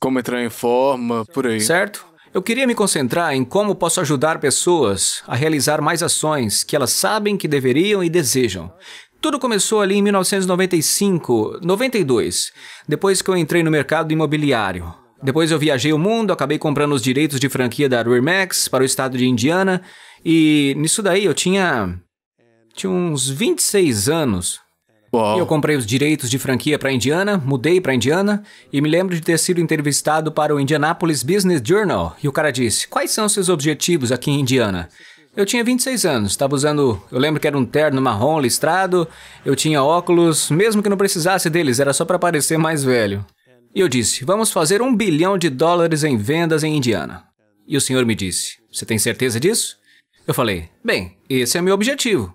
Como entrar em forma, por aí. Certo? Eu queria me concentrar em como posso ajudar pessoas a realizar mais ações que elas sabem que deveriam e desejam. Tudo começou ali em 1995, 92, depois que eu entrei no mercado imobiliário. Depois eu viajei o mundo, acabei comprando os direitos de franquia da Remax para o estado de Indiana, e nisso daí eu tinha tinha uns 26 anos. Uau. Eu comprei os direitos de franquia para Indiana, mudei para Indiana e me lembro de ter sido entrevistado para o Indianapolis Business Journal. E o cara disse: Quais são seus objetivos aqui em Indiana? Eu tinha 26 anos, estava usando. Eu lembro que era um terno marrom listrado, eu tinha óculos, mesmo que não precisasse deles, era só para parecer mais velho. E eu disse: Vamos fazer um bilhão de dólares em vendas em Indiana. E o senhor me disse: Você tem certeza disso? Eu falei: Bem, esse é meu objetivo.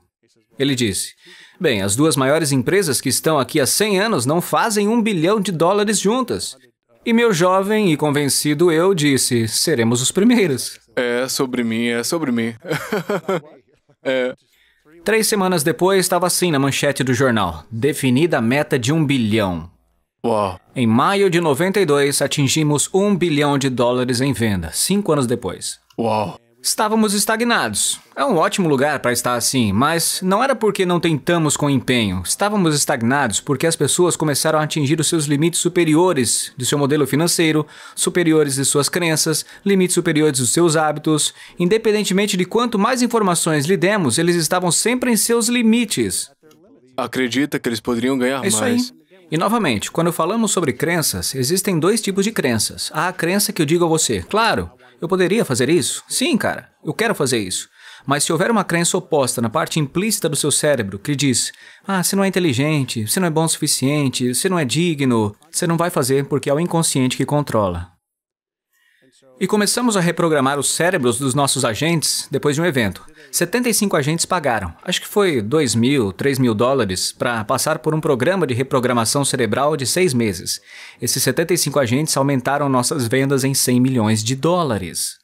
Ele disse: Bem, as duas maiores empresas que estão aqui há 100 anos não fazem um bilhão de dólares juntas. E meu jovem e convencido eu disse: seremos os primeiros. É sobre mim, é sobre mim. é. Três semanas depois, estava assim na manchete do jornal: definida a meta de um bilhão. Uau. Em maio de 92, atingimos um bilhão de dólares em venda, cinco anos depois. Uau. Estávamos estagnados. É um ótimo lugar para estar assim, mas não era porque não tentamos com empenho. Estávamos estagnados porque as pessoas começaram a atingir os seus limites superiores do seu modelo financeiro, superiores de suas crenças, limites superiores dos seus hábitos. Independentemente de quanto mais informações lhe demos, eles estavam sempre em seus limites. Acredita que eles poderiam ganhar é isso mais. Aí. E novamente, quando falamos sobre crenças, existem dois tipos de crenças. Há a crença que eu digo a você, claro, eu poderia fazer isso? Sim, cara, eu quero fazer isso. Mas se houver uma crença oposta na parte implícita do seu cérebro que diz: ah, você não é inteligente, você não é bom o suficiente, você não é digno, você não vai fazer porque é o inconsciente que controla. E começamos a reprogramar os cérebros dos nossos agentes depois de um evento. 75 agentes pagaram, acho que foi 2 mil, 3 mil dólares, para passar por um programa de reprogramação cerebral de seis meses. Esses 75 agentes aumentaram nossas vendas em 100 milhões de dólares.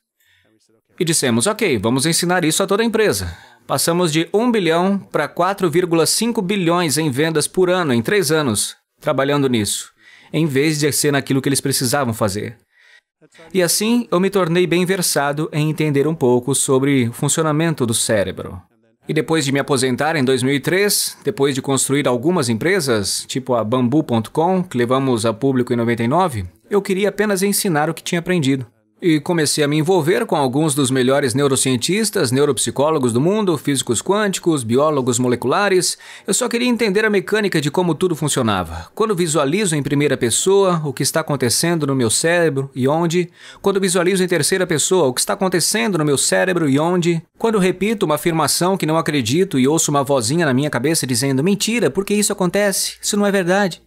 E dissemos, ok, vamos ensinar isso a toda a empresa. Passamos de 1 bilhão para 4,5 bilhões em vendas por ano em três anos, trabalhando nisso, em vez de ser naquilo que eles precisavam fazer. E assim eu me tornei bem versado em entender um pouco sobre o funcionamento do cérebro. E depois de me aposentar em 2003, depois de construir algumas empresas, tipo a Bambu.com, que levamos a público em 99, eu queria apenas ensinar o que tinha aprendido e comecei a me envolver com alguns dos melhores neurocientistas, neuropsicólogos do mundo, físicos quânticos, biólogos moleculares. Eu só queria entender a mecânica de como tudo funcionava. Quando visualizo em primeira pessoa o que está acontecendo no meu cérebro e onde, quando visualizo em terceira pessoa o que está acontecendo no meu cérebro e onde, quando repito uma afirmação que não acredito e ouço uma vozinha na minha cabeça dizendo mentira, porque isso acontece? Isso não é verdade.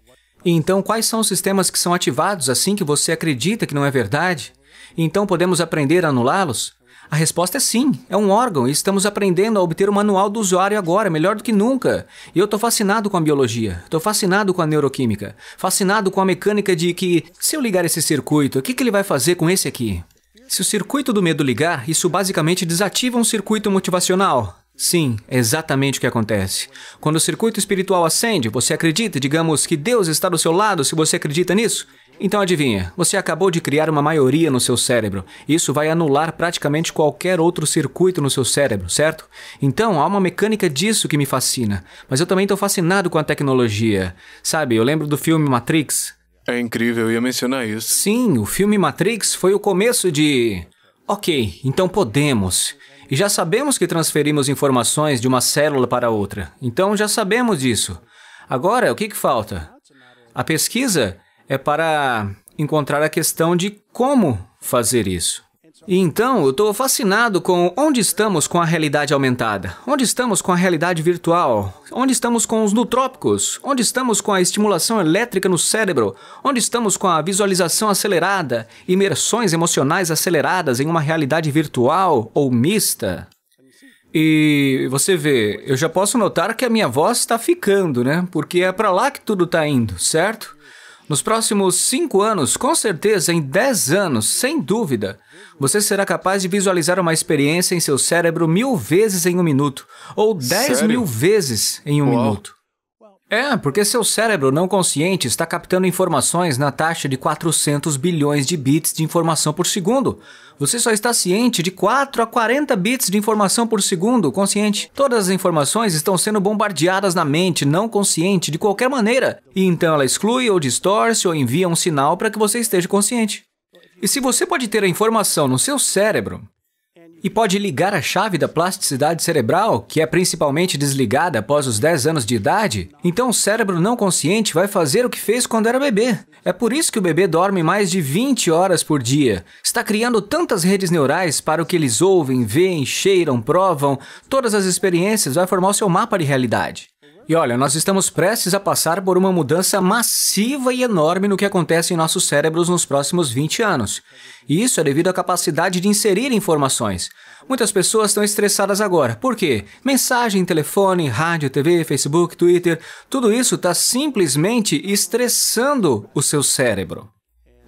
E então, quais são os sistemas que são ativados assim que você acredita que não é verdade? Então podemos aprender a anulá-los? A resposta é sim, é um órgão e estamos aprendendo a obter o manual do usuário agora, melhor do que nunca. E eu estou fascinado com a biologia, estou fascinado com a neuroquímica, fascinado com a mecânica de que, se eu ligar esse circuito, o que, que ele vai fazer com esse aqui? Se o circuito do medo ligar, isso basicamente desativa um circuito motivacional. Sim, é exatamente o que acontece. Quando o circuito espiritual acende, você acredita, digamos, que Deus está do seu lado se você acredita nisso? Então adivinha, você acabou de criar uma maioria no seu cérebro. Isso vai anular praticamente qualquer outro circuito no seu cérebro, certo? Então há uma mecânica disso que me fascina. Mas eu também estou fascinado com a tecnologia. Sabe, eu lembro do filme Matrix. É incrível, eu ia mencionar isso. Sim, o filme Matrix foi o começo de. Ok, então podemos. E já sabemos que transferimos informações de uma célula para outra. Então já sabemos disso. Agora, o que, que falta? A pesquisa é para encontrar a questão de como fazer isso. E então, eu estou fascinado com onde estamos com a realidade aumentada, onde estamos com a realidade virtual, onde estamos com os nutrópicos, onde estamos com a estimulação elétrica no cérebro, onde estamos com a visualização acelerada, imersões emocionais aceleradas em uma realidade virtual ou mista. E você vê, eu já posso notar que a minha voz está ficando, né? Porque é para lá que tudo está indo, certo? Nos próximos 5 anos, com certeza em 10 anos, sem dúvida, você será capaz de visualizar uma experiência em seu cérebro mil vezes em um minuto, ou 10 Sério? mil vezes em um Uau. minuto. É, porque seu cérebro não consciente está captando informações na taxa de 400 bilhões de bits de informação por segundo. Você só está ciente de 4 a 40 bits de informação por segundo consciente. Todas as informações estão sendo bombardeadas na mente não consciente de qualquer maneira, e então ela exclui ou distorce ou envia um sinal para que você esteja consciente. E se você pode ter a informação no seu cérebro, e pode ligar a chave da plasticidade cerebral, que é principalmente desligada após os 10 anos de idade, então o cérebro não consciente vai fazer o que fez quando era bebê. É por isso que o bebê dorme mais de 20 horas por dia. Está criando tantas redes neurais para o que eles ouvem, veem, cheiram, provam, todas as experiências vai formar o seu mapa de realidade. E olha, nós estamos prestes a passar por uma mudança massiva e enorme no que acontece em nossos cérebros nos próximos 20 anos. E isso é devido à capacidade de inserir informações. Muitas pessoas estão estressadas agora. Por quê? Mensagem, telefone, rádio, TV, Facebook, Twitter, tudo isso está simplesmente estressando o seu cérebro.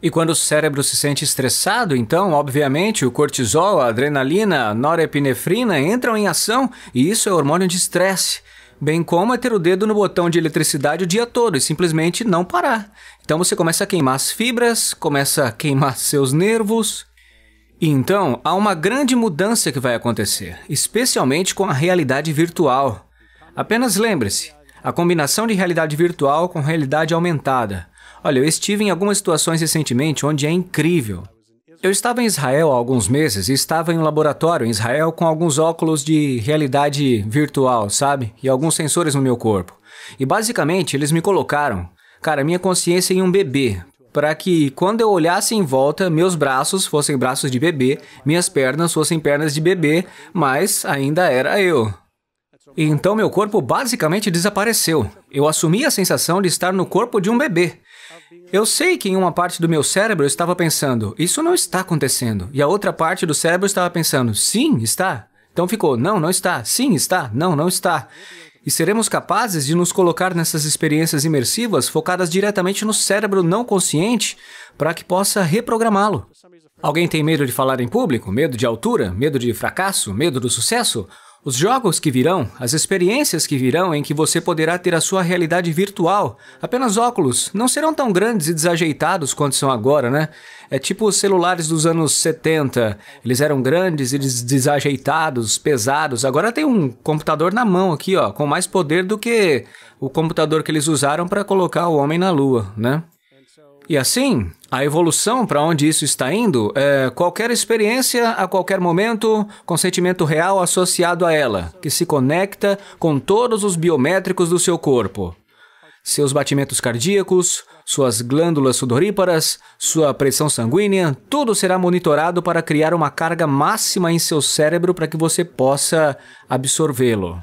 E quando o cérebro se sente estressado, então, obviamente, o cortisol, a adrenalina, a norepinefrina entram em ação e isso é hormônio de estresse bem como é ter o dedo no botão de eletricidade o dia todo e simplesmente não parar. Então você começa a queimar as fibras, começa a queimar seus nervos. E Então, há uma grande mudança que vai acontecer, especialmente com a realidade virtual. Apenas lembre-se, a combinação de realidade virtual com realidade aumentada. Olha, eu estive em algumas situações recentemente onde é incrível. Eu estava em Israel há alguns meses e estava em um laboratório em Israel com alguns óculos de realidade virtual, sabe? E alguns sensores no meu corpo. E basicamente eles me colocaram, cara, minha consciência em um bebê, para que quando eu olhasse em volta, meus braços fossem braços de bebê, minhas pernas fossem pernas de bebê, mas ainda era eu. Então meu corpo basicamente desapareceu. Eu assumi a sensação de estar no corpo de um bebê. Eu sei que em uma parte do meu cérebro eu estava pensando, isso não está acontecendo. E a outra parte do cérebro estava pensando, sim, está. Então ficou, não, não está, sim, está, não, não está. E seremos capazes de nos colocar nessas experiências imersivas focadas diretamente no cérebro não consciente para que possa reprogramá-lo. Alguém tem medo de falar em público? Medo de altura? Medo de fracasso? Medo do sucesso? Os jogos que virão, as experiências que virão em que você poderá ter a sua realidade virtual, apenas óculos, não serão tão grandes e desajeitados quanto são agora, né? É tipo os celulares dos anos 70. Eles eram grandes e desajeitados, pesados. Agora tem um computador na mão aqui, ó, com mais poder do que o computador que eles usaram para colocar o homem na lua, né? E assim, a evolução para onde isso está indo é qualquer experiência a qualquer momento com sentimento real associado a ela, que se conecta com todos os biométricos do seu corpo. Seus batimentos cardíacos, suas glândulas sudoríparas, sua pressão sanguínea, tudo será monitorado para criar uma carga máxima em seu cérebro para que você possa absorvê-lo.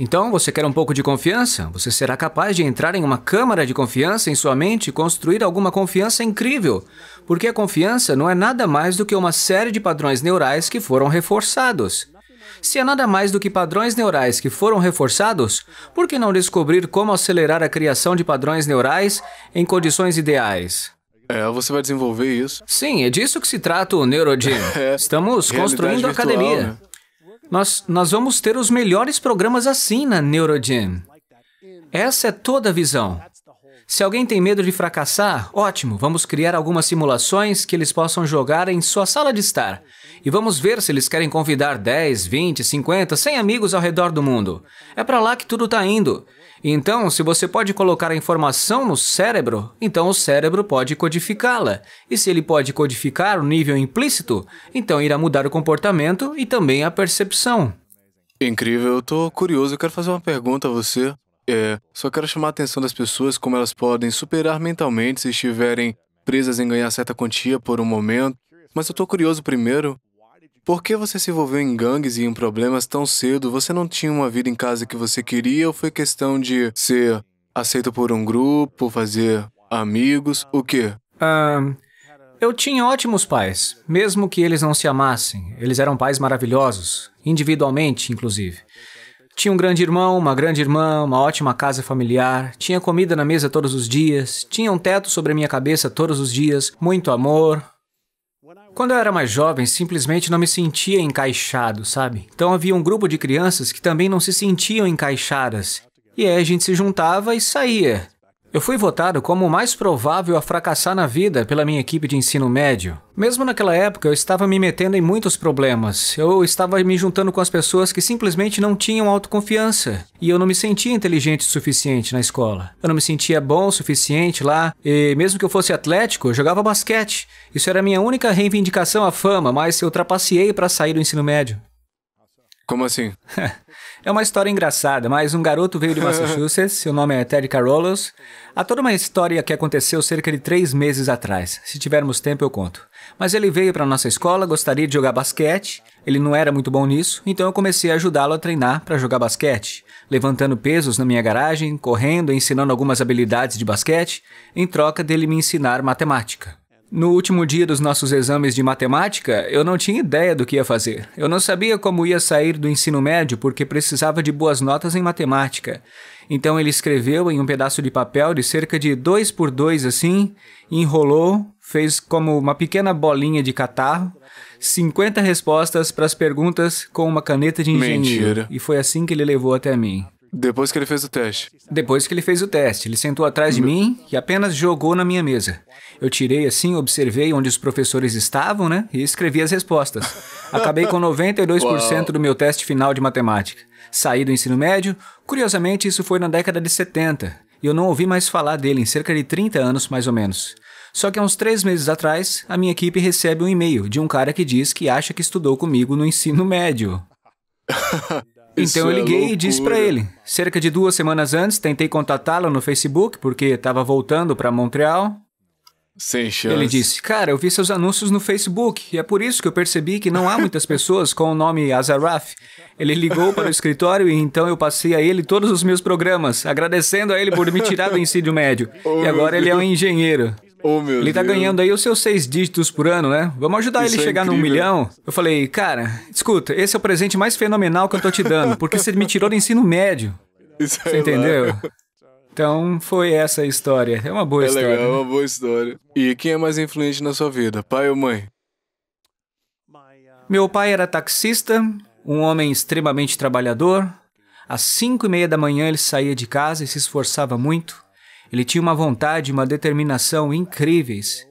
Então, você quer um pouco de confiança? Você será capaz de entrar em uma câmara de confiança em sua mente e construir alguma confiança incrível. Porque a confiança não é nada mais do que uma série de padrões neurais que foram reforçados. Se é nada mais do que padrões neurais que foram reforçados, por que não descobrir como acelerar a criação de padrões neurais em condições ideais? É, você vai desenvolver isso. Sim, é disso que se trata o NeuroGym. É. Estamos construindo a academia. né? Nós, nós vamos ter os melhores programas assim na NeuroGen. Essa é toda a visão. Se alguém tem medo de fracassar, ótimo, vamos criar algumas simulações que eles possam jogar em sua sala de estar. E vamos ver se eles querem convidar 10, 20, 50, 100 amigos ao redor do mundo. É para lá que tudo está indo. Então, se você pode colocar a informação no cérebro, então o cérebro pode codificá-la. E se ele pode codificar o nível implícito, então irá mudar o comportamento e também a percepção. Incrível, eu tô curioso, eu quero fazer uma pergunta a você. É, só quero chamar a atenção das pessoas como elas podem superar mentalmente se estiverem presas em ganhar certa quantia por um momento. Mas eu tô curioso primeiro, por que você se envolveu em gangues e em problemas tão cedo? Você não tinha uma vida em casa que você queria ou foi questão de ser aceito por um grupo, fazer amigos, o quê? eu tinha ótimos pais, mesmo que eles não se amassem. Eles eram pais maravilhosos, individualmente, inclusive. Tinha um grande irmão, uma grande irmã, uma ótima casa familiar, tinha comida na mesa todos os dias, tinha um teto sobre a minha cabeça todos os dias, muito amor, quando eu era mais jovem, simplesmente não me sentia encaixado, sabe? Então havia um grupo de crianças que também não se sentiam encaixadas. E aí a gente se juntava e saía. Eu fui votado como o mais provável a fracassar na vida pela minha equipe de ensino médio. Mesmo naquela época, eu estava me metendo em muitos problemas. Eu estava me juntando com as pessoas que simplesmente não tinham autoconfiança. E eu não me sentia inteligente o suficiente na escola. Eu não me sentia bom o suficiente lá. E mesmo que eu fosse atlético, eu jogava basquete. Isso era a minha única reivindicação à fama, mas eu trapaceei para sair do ensino médio. Como assim? É uma história engraçada, mas um garoto veio de Massachusetts, seu nome é Ted Carolos. Há toda uma história que aconteceu cerca de três meses atrás. Se tivermos tempo, eu conto. Mas ele veio para nossa escola, gostaria de jogar basquete. Ele não era muito bom nisso, então eu comecei a ajudá-lo a treinar para jogar basquete, levantando pesos na minha garagem, correndo, ensinando algumas habilidades de basquete, em troca dele me ensinar matemática. No último dia dos nossos exames de matemática, eu não tinha ideia do que ia fazer. Eu não sabia como ia sair do ensino médio porque precisava de boas notas em matemática. Então ele escreveu em um pedaço de papel de cerca de 2 por 2 assim, enrolou, fez como uma pequena bolinha de catarro, 50 respostas para as perguntas com uma caneta de engenheiro. Mentira. E foi assim que ele levou até mim. Depois que ele fez o teste. Depois que ele fez o teste, ele sentou atrás de mim e apenas jogou na minha mesa. Eu tirei assim, observei onde os professores estavam, né? E escrevi as respostas. Acabei com 92% do meu teste final de matemática. Saí do ensino médio, curiosamente isso foi na década de 70, e eu não ouvi mais falar dele em cerca de 30 anos mais ou menos. Só que há uns três meses atrás, a minha equipe recebe um e-mail de um cara que diz que acha que estudou comigo no ensino médio. Então eu é liguei é e disse para ele. Cerca de duas semanas antes, tentei contatá-lo no Facebook, porque estava voltando para Montreal. Sem chance. Ele disse, cara, eu vi seus anúncios no Facebook, e é por isso que eu percebi que não há muitas pessoas com o nome Azaraf. Ele ligou para o escritório e então eu passei a ele todos os meus programas, agradecendo a ele por me tirar do ensino médio. Oh, e agora ele é um engenheiro. Oh, ele tá Deus. tá ganhando aí os seus seis dígitos por ano, né? Vamos ajudar Isso ele é a é chegar incrível. no milhão. Eu falei, cara, escuta, esse é o presente mais fenomenal que eu tô te dando, porque você me tirou do ensino médio. Isso é você é entendeu? Lá. Então foi essa a história. É uma boa é história. Legal, é né? É uma boa história. E quem é mais influente na sua vida, pai ou mãe? Meu pai era taxista, um homem extremamente trabalhador. Às cinco e meia da manhã ele saía de casa e se esforçava muito. Ele tinha uma vontade, uma determinação incríveis.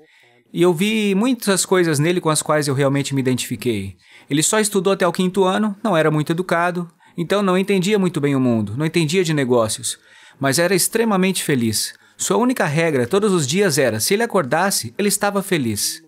E eu vi muitas coisas nele com as quais eu realmente me identifiquei. Ele só estudou até o quinto ano, não era muito educado, então não entendia muito bem o mundo, não entendia de negócios, mas era extremamente feliz. Sua única regra todos os dias era: se ele acordasse, ele estava feliz.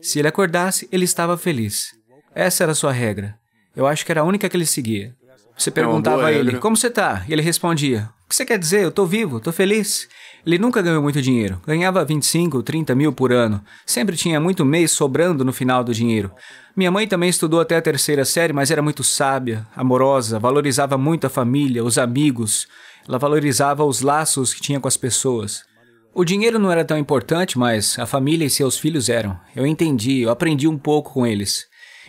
Se ele acordasse, ele estava feliz. Essa era a sua regra. Eu acho que era a única que ele seguia. Você é perguntava a ele, regra. como você tá? E ele respondia, o que você quer dizer? Eu tô vivo, tô feliz. Ele nunca ganhou muito dinheiro, ganhava 25, 30 mil por ano. Sempre tinha muito mês sobrando no final do dinheiro. Minha mãe também estudou até a terceira série, mas era muito sábia, amorosa, valorizava muito a família, os amigos. Ela valorizava os laços que tinha com as pessoas. O dinheiro não era tão importante, mas a família e seus filhos eram. Eu entendi, eu aprendi um pouco com eles.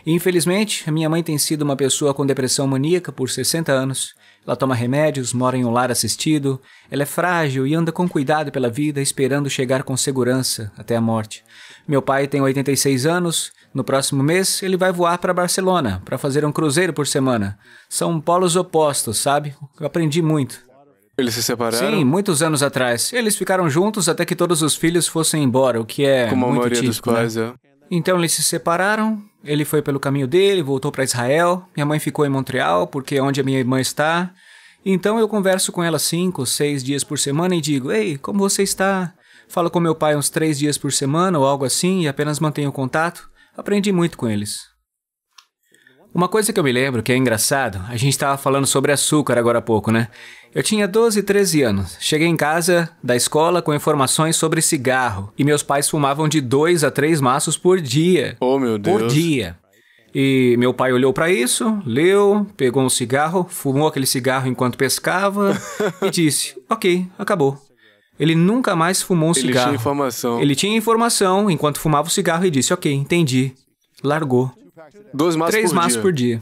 Infelizmente, minha mãe tem sido uma pessoa com depressão maníaca por 60 anos. Ela toma remédios, mora em um lar assistido, ela é frágil e anda com cuidado pela vida, esperando chegar com segurança até a morte. Meu pai tem 86 anos. No próximo mês, ele vai voar para Barcelona para fazer um cruzeiro por semana. São polos opostos, sabe? Eu aprendi muito. Eles se separaram? Sim, muitos anos atrás. Eles ficaram juntos até que todos os filhos fossem embora, o que é. muito Como a maioria típico, dos né? pais, né? é. Então eles se separaram, ele foi pelo caminho dele, voltou para Israel, minha mãe ficou em Montreal, porque é onde a minha irmã está. Então eu converso com ela cinco, seis dias por semana e digo: Ei, como você está? Falo com meu pai uns três dias por semana ou algo assim e apenas mantenho contato. Aprendi muito com eles. Uma coisa que eu me lembro que é engraçado, a gente estava falando sobre açúcar agora há pouco, né? Eu tinha 12, 13 anos. Cheguei em casa da escola com informações sobre cigarro. E meus pais fumavam de dois a três maços por dia. Oh, meu Deus. Por dia. E meu pai olhou para isso, leu, pegou um cigarro, fumou aquele cigarro enquanto pescava e disse: Ok, acabou. Ele nunca mais fumou um Ele cigarro. Ele tinha informação. Ele tinha informação enquanto fumava o cigarro e disse: Ok, entendi. Largou. Dois maços Três por maços dia. por dia.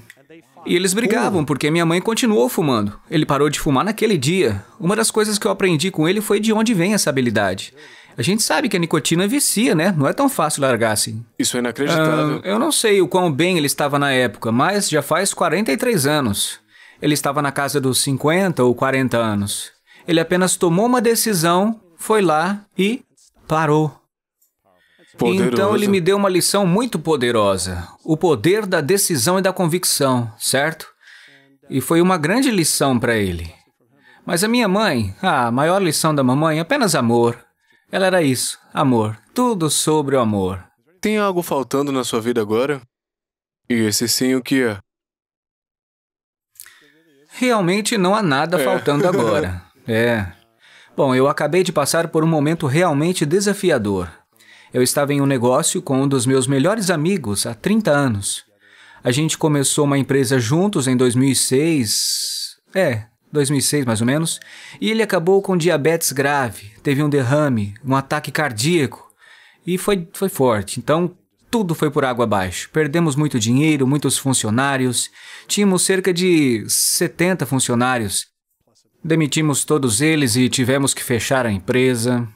E eles brigavam porque minha mãe continuou fumando. Ele parou de fumar naquele dia. Uma das coisas que eu aprendi com ele foi de onde vem essa habilidade. A gente sabe que a nicotina vicia, né? Não é tão fácil largar assim. Isso é inacreditável. Ah, eu não sei o quão bem ele estava na época, mas já faz 43 anos. Ele estava na casa dos 50 ou 40 anos. Ele apenas tomou uma decisão, foi lá e parou. Poderoso. Então ele me deu uma lição muito poderosa: o poder da decisão e da convicção, certo? E foi uma grande lição para ele. Mas a minha mãe, a maior lição da mamãe, apenas amor. Ela era isso, amor, tudo sobre o amor. Tem algo faltando na sua vida agora? E esse sim o que é? Realmente não há nada é. faltando agora. é. Bom, eu acabei de passar por um momento realmente desafiador. Eu estava em um negócio com um dos meus melhores amigos há 30 anos. A gente começou uma empresa juntos em 2006. É, 2006 mais ou menos. E ele acabou com diabetes grave, teve um derrame, um ataque cardíaco. E foi, foi forte. Então, tudo foi por água abaixo. Perdemos muito dinheiro, muitos funcionários. Tínhamos cerca de 70 funcionários. Demitimos todos eles e tivemos que fechar a empresa.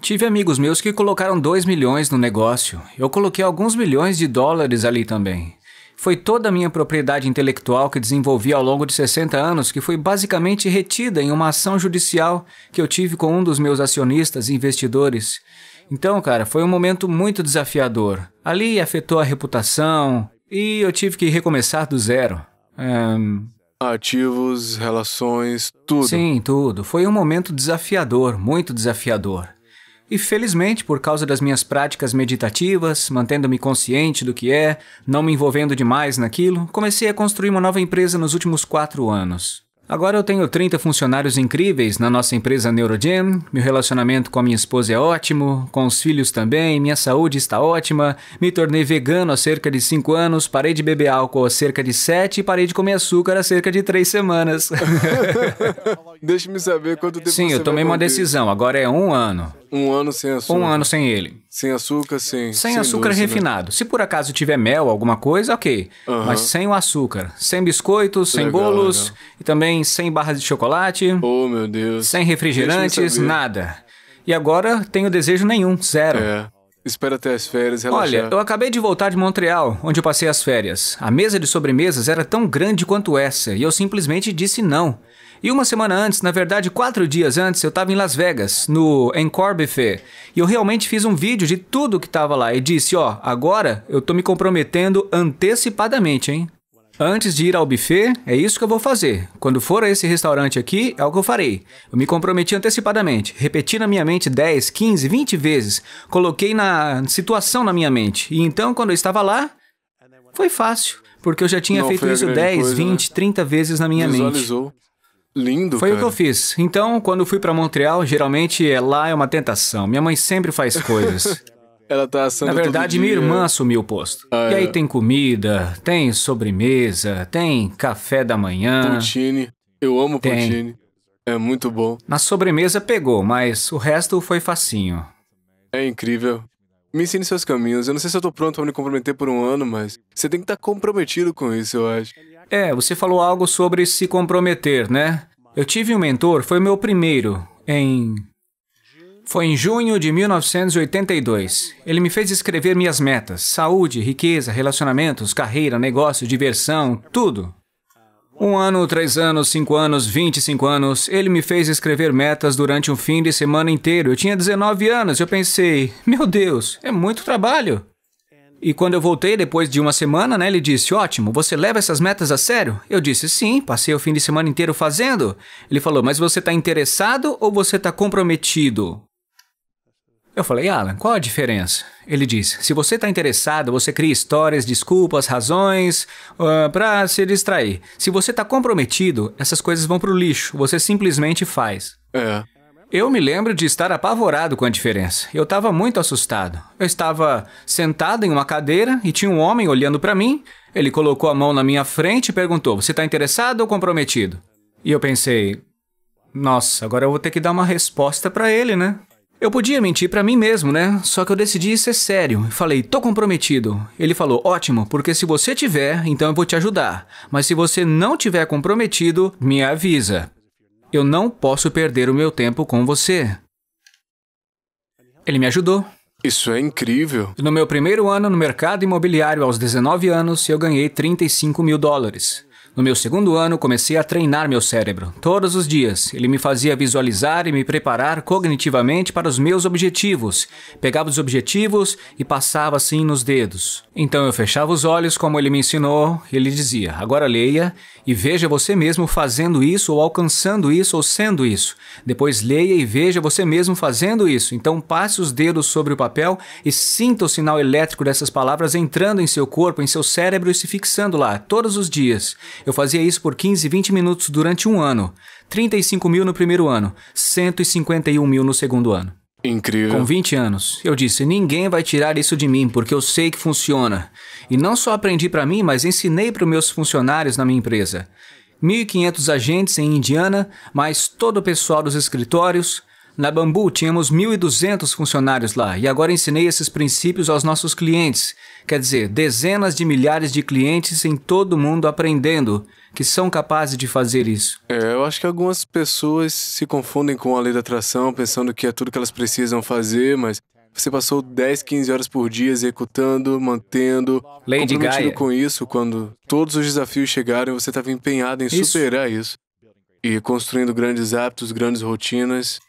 Tive amigos meus que colocaram 2 milhões no negócio. Eu coloquei alguns milhões de dólares ali também. Foi toda a minha propriedade intelectual que desenvolvi ao longo de 60 anos que foi basicamente retida em uma ação judicial que eu tive com um dos meus acionistas e investidores. Então, cara, foi um momento muito desafiador. Ali afetou a reputação e eu tive que recomeçar do zero. Um... Ativos, relações, tudo. Sim, tudo. Foi um momento desafiador, muito desafiador. E felizmente, por causa das minhas práticas meditativas, mantendo-me consciente do que é, não me envolvendo demais naquilo, comecei a construir uma nova empresa nos últimos quatro anos. Agora eu tenho 30 funcionários incríveis na nossa empresa NeuroGen. meu relacionamento com a minha esposa é ótimo, com os filhos também, minha saúde está ótima, me tornei vegano há cerca de 5 anos, parei de beber álcool há cerca de 7 e parei de comer açúcar há cerca de 3 semanas. Deixe-me saber quanto tempo Sim, eu tomei uma decisão, agora é um ano. Um ano sem açúcar. Um ano sem ele. Sem açúcar, sem. Sem, sem açúcar doce, né? refinado. Né? Se por acaso tiver mel, alguma coisa, ok. Mas sem o açúcar. Sem biscoitos, sem legal, bolos legal. e também tem 100 barras de chocolate. Oh, meu Deus. Sem refrigerantes, nada. E agora tenho desejo nenhum, zero. É. Espera até as férias, relaxar. Olha, eu acabei de voltar de Montreal, onde eu passei as férias. A mesa de sobremesas era tão grande quanto essa, e eu simplesmente disse não. E uma semana antes, na verdade quatro dias antes, eu estava em Las Vegas, no Encore Buffet, e eu realmente fiz um vídeo de tudo que estava lá e disse, ó, agora eu tô me comprometendo antecipadamente, hein? Antes de ir ao buffet, é isso que eu vou fazer. Quando for a esse restaurante aqui, é o que eu farei. Eu me comprometi antecipadamente, repeti na minha mente 10, 15, 20 vezes, coloquei na situação na minha mente. E então, quando eu estava lá, foi fácil, porque eu já tinha Não, feito isso 10, coisa, 20, né? 30 vezes na minha Visualizou. mente. Lindo, Foi cara. o que eu fiz. Então, quando fui para Montreal, geralmente é lá é uma tentação. Minha mãe sempre faz coisas. Ela tá assando Na verdade, minha irmã assumiu o posto. Ah, e aí é. tem comida, tem sobremesa, tem café da manhã. Poutine. Eu amo tem. poutine. É muito bom. Na sobremesa pegou, mas o resto foi facinho. É incrível. Me ensine seus caminhos. Eu não sei se eu tô pronto para me comprometer por um ano, mas você tem que estar tá comprometido com isso, eu acho. É, você falou algo sobre se comprometer, né? Eu tive um mentor, foi meu primeiro, em foi em junho de 1982. Ele me fez escrever minhas metas: saúde, riqueza, relacionamentos, carreira, negócio, diversão, tudo. Um ano, três anos, cinco anos, vinte e cinco anos, ele me fez escrever metas durante um fim de semana inteiro. Eu tinha 19 anos, eu pensei, meu Deus, é muito trabalho. E quando eu voltei depois de uma semana, né, ele disse, ótimo, você leva essas metas a sério? Eu disse, sim, passei o fim de semana inteiro fazendo. Ele falou, mas você está interessado ou você está comprometido? Eu falei, Alan, qual a diferença? Ele disse: se você está interessado, você cria histórias, desculpas, razões uh, ah, para se distrair. Se você está comprometido, essas coisas vão para o lixo, você simplesmente faz. É. Eu me lembro de estar apavorado com a diferença. Eu estava muito assustado. Eu estava sentado em uma cadeira e tinha um homem olhando para mim. Ele colocou a mão na minha frente e perguntou: Você está interessado ou comprometido? E eu pensei: Nossa, agora eu vou ter que dar uma resposta para ele, né? Eu podia mentir para mim mesmo, né? Só que eu decidi ser sério e falei: "Tô comprometido". Ele falou: "Ótimo, porque se você tiver, então eu vou te ajudar. Mas se você não tiver comprometido, me avisa. Eu não posso perder o meu tempo com você". Ele me ajudou. Isso é incrível. No meu primeiro ano no mercado imobiliário, aos 19 anos, eu ganhei 35 mil dólares. No meu segundo ano, comecei a treinar meu cérebro. Todos os dias, ele me fazia visualizar e me preparar cognitivamente para os meus objetivos. Pegava os objetivos e passava assim nos dedos. Então eu fechava os olhos, como ele me ensinou, e ele dizia: agora leia e veja você mesmo fazendo isso, ou alcançando isso, ou sendo isso. Depois leia e veja você mesmo fazendo isso. Então passe os dedos sobre o papel e sinta o sinal elétrico dessas palavras entrando em seu corpo, em seu cérebro e se fixando lá, todos os dias. Eu fazia isso por 15, 20 minutos durante um ano. 35 mil no primeiro ano, 151 mil no segundo ano. Incrível. Com 20 anos, eu disse: ninguém vai tirar isso de mim, porque eu sei que funciona. E não só aprendi para mim, mas ensinei para os meus funcionários na minha empresa. 1.500 agentes em Indiana, mais todo o pessoal dos escritórios, na Bambu tínhamos 1.200 funcionários lá e agora ensinei esses princípios aos nossos clientes. Quer dizer, dezenas de milhares de clientes em todo o mundo aprendendo que são capazes de fazer isso. É, eu acho que algumas pessoas se confundem com a lei da atração, pensando que é tudo que elas precisam fazer, mas você passou 10, 15 horas por dia executando, mantendo, Lady comprometido com isso. Quando todos os desafios chegaram, você estava empenhado em isso. superar isso. E construindo grandes hábitos, grandes rotinas.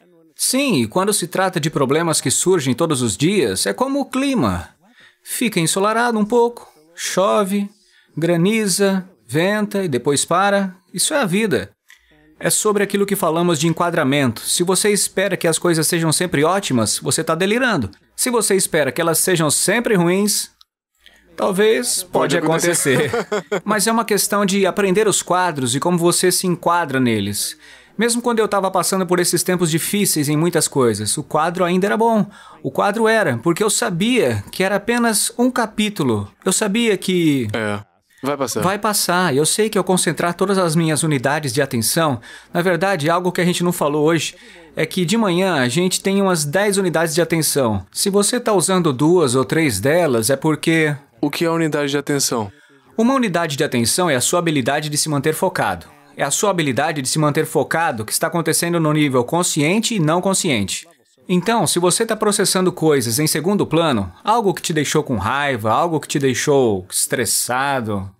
Sim, e quando se trata de problemas que surgem todos os dias, é como o clima. Fica ensolarado um pouco, chove, graniza, venta e depois para. Isso é a vida. É sobre aquilo que falamos de enquadramento. Se você espera que as coisas sejam sempre ótimas, você está delirando. Se você espera que elas sejam sempre ruins, Talvez, pode, pode acontecer. acontecer. Mas é uma questão de aprender os quadros e como você se enquadra neles. Mesmo quando eu estava passando por esses tempos difíceis em muitas coisas, o quadro ainda era bom. O quadro era, porque eu sabia que era apenas um capítulo. Eu sabia que. É. Vai passar. Vai passar. Eu sei que ao concentrar todas as minhas unidades de atenção, na verdade, algo que a gente não falou hoje é que de manhã a gente tem umas 10 unidades de atenção. Se você está usando duas ou três delas, é porque. O que é unidade de atenção? Uma unidade de atenção é a sua habilidade de se manter focado. É a sua habilidade de se manter focado que está acontecendo no nível consciente e não consciente. Então, se você está processando coisas em segundo plano, algo que te deixou com raiva, algo que te deixou estressado,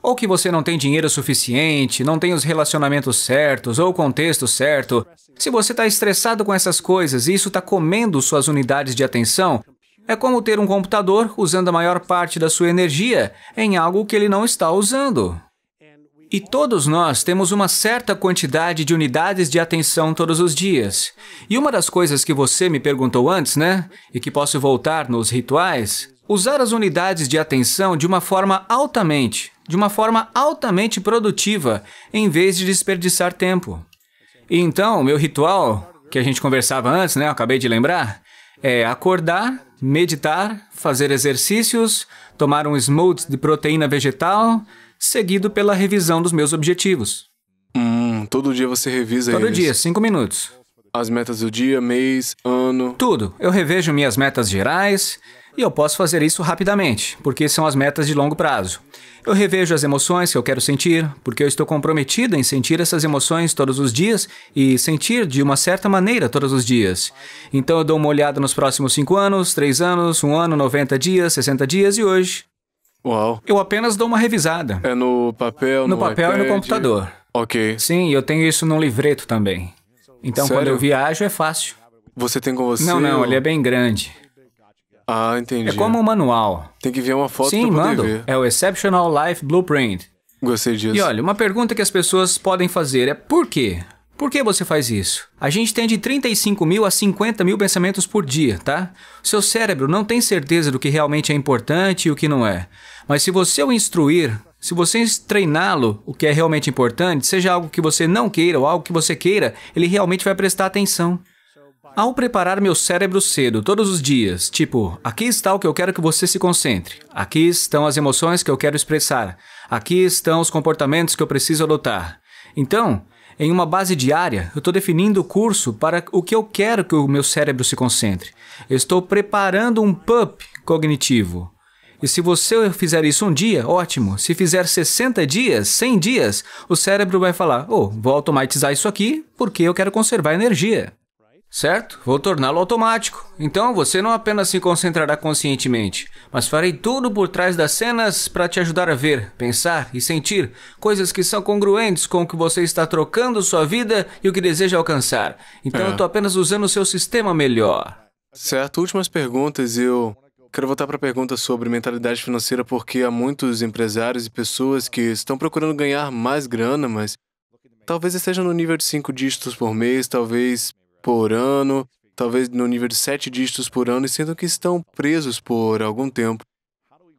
ou que você não tem dinheiro suficiente, não tem os relacionamentos certos ou o contexto certo, se você está estressado com essas coisas e isso está comendo suas unidades de atenção, é como ter um computador usando a maior parte da sua energia em algo que ele não está usando. E todos nós temos uma certa quantidade de unidades de atenção todos os dias. E uma das coisas que você me perguntou antes, né? E que posso voltar nos rituais, usar as unidades de atenção de uma forma altamente, de uma forma altamente produtiva, em vez de desperdiçar tempo. E então, meu ritual, que a gente conversava antes, né? Eu acabei de lembrar, é acordar, meditar, fazer exercícios, tomar um smoothie de proteína vegetal, seguido pela revisão dos meus objetivos. Hum, todo dia você revisa isso? Todo eles. dia, cinco minutos. As metas do dia, mês, ano. Tudo. Eu revejo minhas metas gerais e eu posso fazer isso rapidamente, porque são as metas de longo prazo. Eu revejo as emoções que eu quero sentir, porque eu estou comprometido em sentir essas emoções todos os dias e sentir de uma certa maneira todos os dias. Então eu dou uma olhada nos próximos 5 anos, 3 anos, 1 ano, 90 dias, 60 dias e hoje. Uau. Eu apenas dou uma revisada. É no papel, no, no papel iPad. e no computador. Ok. Sim, eu tenho isso num livreto também. Então, Sério? quando eu viajo, é fácil. Você tem com você? Não, não, ou... ele é bem grande. Ah, entendi. É como um manual. Tem que enviar uma foto Sim, pra mando. Ver. É o Exceptional Life Blueprint. Gostei disso. E olha, uma pergunta que as pessoas podem fazer é por quê? Por que você faz isso? A gente tem de 35 mil a 50 mil pensamentos por dia, tá? Seu cérebro não tem certeza do que realmente é importante e o que não é. Mas se você o instruir, se você treiná-lo, o que é realmente importante, seja algo que você não queira ou algo que você queira, ele realmente vai prestar atenção. Ao preparar meu cérebro cedo, todos os dias, tipo, aqui está o que eu quero que você se concentre, aqui estão as emoções que eu quero expressar, aqui estão os comportamentos que eu preciso adotar. Então, em uma base diária, eu estou definindo o curso para o que eu quero que o meu cérebro se concentre. Eu estou preparando um PUP cognitivo. E se você fizer isso um dia, ótimo. Se fizer 60 dias, 100 dias, o cérebro vai falar: oh, vou automatizar isso aqui porque eu quero conservar energia. Certo? Vou torná-lo automático. Então você não apenas se concentrará conscientemente, mas farei tudo por trás das cenas para te ajudar a ver, pensar e sentir coisas que são congruentes com o que você está trocando sua vida e o que deseja alcançar. Então é. eu estou apenas usando o seu sistema melhor. Certo, últimas perguntas. Eu Quero voltar para a pergunta sobre mentalidade financeira, porque há muitos empresários e pessoas que estão procurando ganhar mais grana, mas talvez esteja no nível de cinco dígitos por mês, talvez por ano, talvez no nível de sete dígitos por ano e sintam que estão presos por algum tempo.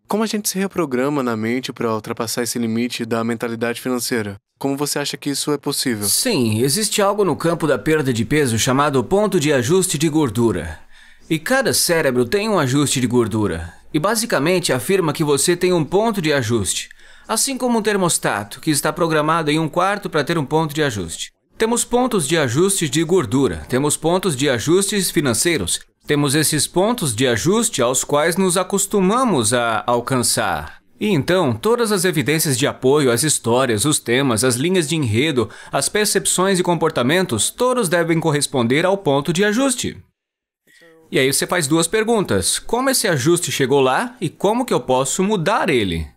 Como a gente se reprograma na mente para ultrapassar esse limite da mentalidade financeira? Como você acha que isso é possível? Sim, existe algo no campo da perda de peso chamado ponto de ajuste de gordura. E cada cérebro tem um ajuste de gordura, e basicamente afirma que você tem um ponto de ajuste, assim como um termostato, que está programado em um quarto para ter um ponto de ajuste. Temos pontos de ajustes de gordura, temos pontos de ajustes financeiros, temos esses pontos de ajuste aos quais nos acostumamos a alcançar. E então, todas as evidências de apoio, as histórias, os temas, as linhas de enredo, as percepções e comportamentos, todos devem corresponder ao ponto de ajuste. E aí você faz duas perguntas. Como esse ajuste chegou lá e como que eu posso mudar ele?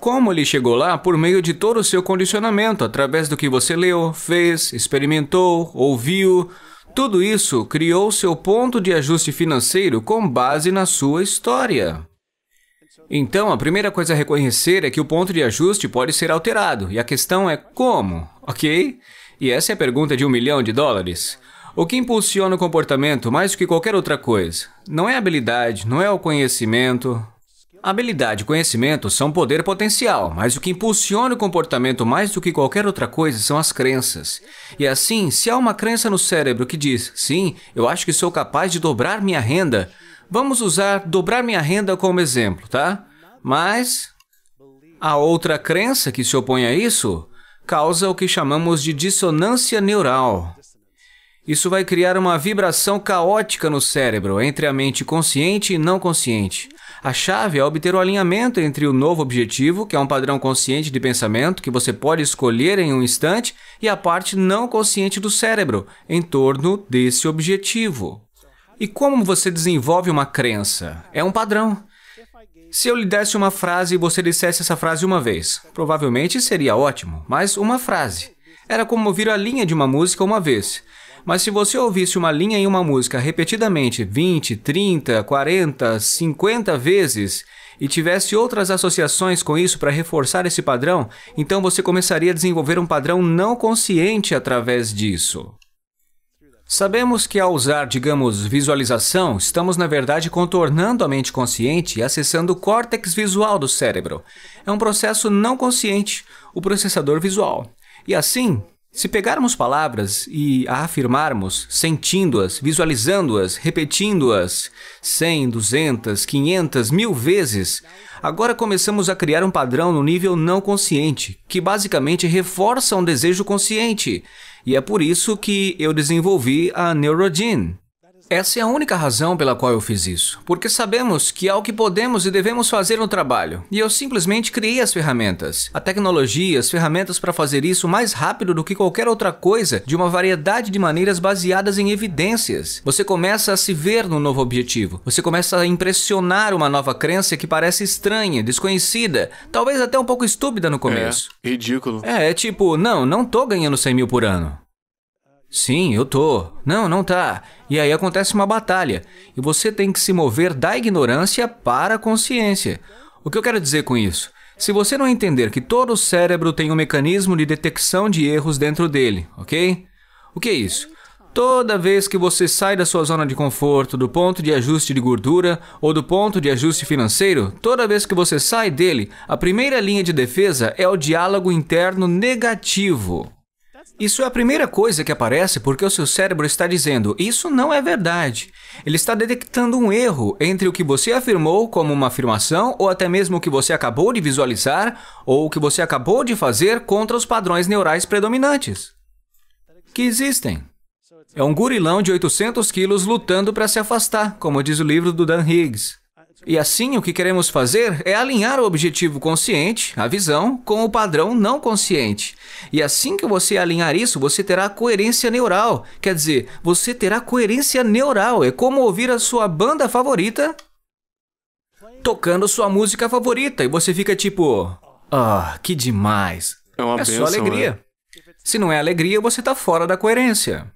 Como ele chegou lá por meio de todo o seu condicionamento, através do que você leu, fez, experimentou, ouviu. Tudo isso criou seu ponto de ajuste financeiro com base na sua história. Então, a primeira coisa a reconhecer é que o ponto de ajuste pode ser alterado, e a questão é como, ok? E essa é a pergunta de um milhão de dólares. O que impulsiona o comportamento mais do que qualquer outra coisa não é a habilidade, não é o conhecimento. habilidade e conhecimento são poder potencial, mas o que impulsiona o comportamento mais do que qualquer outra coisa são as crenças. E assim, se há uma crença no cérebro que diz, sim, eu acho que sou capaz de dobrar minha renda, vamos usar dobrar minha renda como exemplo, tá? Mas a outra crença que se opõe a isso causa o que chamamos de dissonância neural. Isso vai criar uma vibração caótica no cérebro, entre a mente consciente e não consciente. A chave é obter o alinhamento entre o novo objetivo, que é um padrão consciente de pensamento que você pode escolher em um instante, e a parte não consciente do cérebro, em torno desse objetivo. E como você desenvolve uma crença? É um padrão. Se eu lhe desse uma frase e você dissesse essa frase uma vez, provavelmente seria ótimo, mas uma frase. Era como ouvir a linha de uma música uma vez. Mas se você ouvisse uma linha em uma música repetidamente 20, 30, 40, 50 vezes e tivesse outras associações com isso para reforçar esse padrão, então você começaria a desenvolver um padrão não consciente através disso. Sabemos que ao usar, digamos, visualização, estamos na verdade contornando a mente consciente e acessando o córtex visual do cérebro. É um processo não consciente, o processador visual. E assim, se pegarmos palavras e a afirmarmos, sentindo-as, visualizando-as, repetindo-as 100, 200, 500, mil vezes, agora começamos a criar um padrão no nível não consciente, que basicamente reforça um desejo consciente. E é por isso que eu desenvolvi a Neurogene. Essa é a única razão pela qual eu fiz isso, porque sabemos que há o que podemos e devemos fazer no trabalho, e eu simplesmente criei as ferramentas, a tecnologia, as ferramentas para fazer isso mais rápido do que qualquer outra coisa, de uma variedade de maneiras baseadas em evidências. Você começa a se ver no novo objetivo, você começa a impressionar uma nova crença que parece estranha, desconhecida, talvez até um pouco estúpida no é, começo. É, ridículo. É, é tipo, não, não tô ganhando 100 mil por ano. Sim, eu tô. Não, não tá. E aí acontece uma batalha. E você tem que se mover da ignorância para a consciência. O que eu quero dizer com isso? Se você não entender que todo o cérebro tem um mecanismo de detecção de erros dentro dele, ok? O que é isso? Toda vez que você sai da sua zona de conforto, do ponto de ajuste de gordura ou do ponto de ajuste financeiro, toda vez que você sai dele, a primeira linha de defesa é o diálogo interno negativo. Isso é a primeira coisa que aparece porque o seu cérebro está dizendo: isso não é verdade. Ele está detectando um erro entre o que você afirmou como uma afirmação ou até mesmo o que você acabou de visualizar ou o que você acabou de fazer contra os padrões neurais predominantes que existem. É um gorilão de 800 quilos lutando para se afastar, como diz o livro do Dan Higgs. E assim, o que queremos fazer é alinhar o objetivo consciente, a visão, com o padrão não consciente. E assim que você alinhar isso, você terá coerência neural. Quer dizer, você terá coerência neural. É como ouvir a sua banda favorita tocando sua música favorita. E você fica tipo, ah, oh, que demais. É, uma é só alegria. Né? Se não é alegria, você está fora da coerência.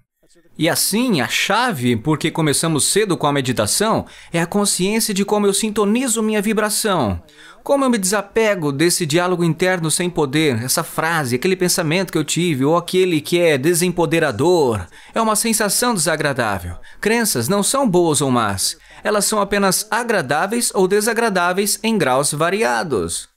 E assim, a chave, porque começamos cedo com a meditação, é a consciência de como eu sintonizo minha vibração. Como eu me desapego desse diálogo interno sem poder, essa frase, aquele pensamento que eu tive ou aquele que é desempoderador, é uma sensação desagradável. Crenças não são boas ou más, elas são apenas agradáveis ou desagradáveis em graus variados.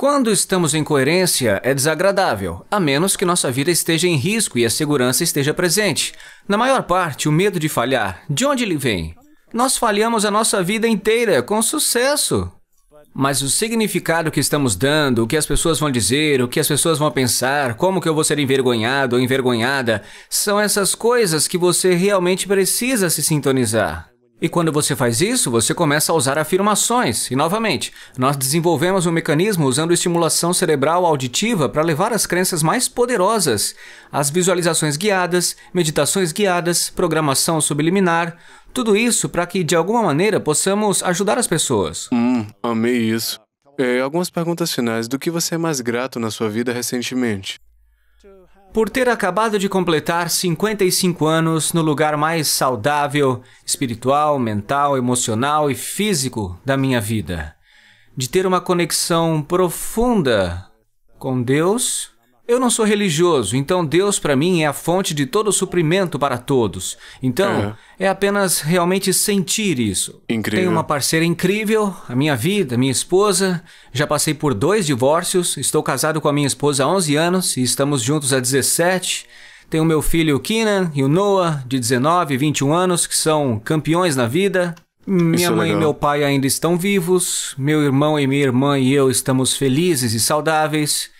Quando estamos em coerência, é desagradável, a menos que nossa vida esteja em risco e a segurança esteja presente. Na maior parte, o medo de falhar, de onde ele vem? Nós falhamos a nossa vida inteira com sucesso. Mas o significado que estamos dando, o que as pessoas vão dizer, o que as pessoas vão pensar, como que eu vou ser envergonhado ou envergonhada, são essas coisas que você realmente precisa se sintonizar. E quando você faz isso, você começa a usar afirmações. E novamente, nós desenvolvemos um mecanismo usando estimulação cerebral auditiva para levar as crenças mais poderosas, as visualizações guiadas, meditações guiadas, programação subliminar, tudo isso para que de alguma maneira possamos ajudar as pessoas. Hum, amei isso. É, algumas perguntas finais. Do que você é mais grato na sua vida recentemente? por ter acabado de completar 55 anos no lugar mais saudável, espiritual, mental, emocional e físico da minha vida, de ter uma conexão profunda com Deus eu não sou religioso, então Deus para mim é a fonte de todo o suprimento para todos. Então, é. é, apenas realmente sentir isso. Incrível. Tenho uma parceira incrível, a minha vida, minha esposa. Já passei por dois divórcios, estou casado com a minha esposa há 11 anos e estamos juntos há 17. Tenho meu filho Keenan e o Noah, de 19 e 21 anos, que são campeões na vida. Minha é mãe e meu pai ainda estão vivos. Meu irmão e minha irmã e eu estamos felizes e saudáveis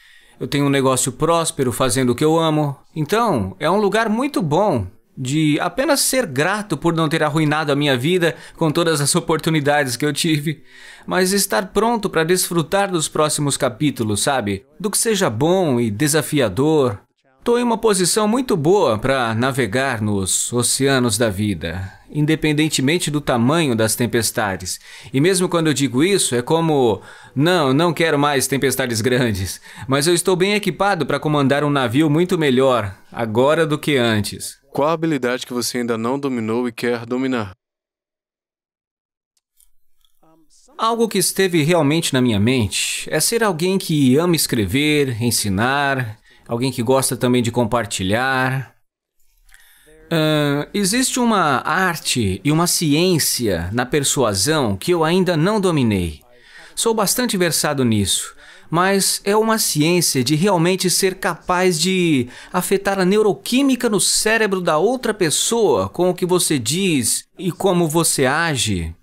eu tenho um negócio próspero fazendo o que eu amo. Então, é um lugar muito bom de apenas ser grato por não ter arruinado a minha vida com todas as oportunidades que eu tive, mas estar pronto para desfrutar dos próximos capítulos, sabe? Do que seja bom e desafiador. Estou em uma posição muito boa para navegar nos oceanos da vida, independentemente do tamanho das tempestades. E mesmo quando eu digo isso, é como: não, não quero mais tempestades grandes, mas eu estou bem equipado para comandar um navio muito melhor agora do que antes. Qual a habilidade que você ainda não dominou e quer dominar? Algo que esteve realmente na minha mente é ser alguém que ama escrever, ensinar, Alguém que gosta também de compartilhar. Uh, existe uma arte e uma ciência na persuasão que eu ainda não dominei. Sou bastante versado nisso, mas é uma ciência de realmente ser capaz de afetar a neuroquímica no cérebro da outra pessoa com o que você diz e como você age.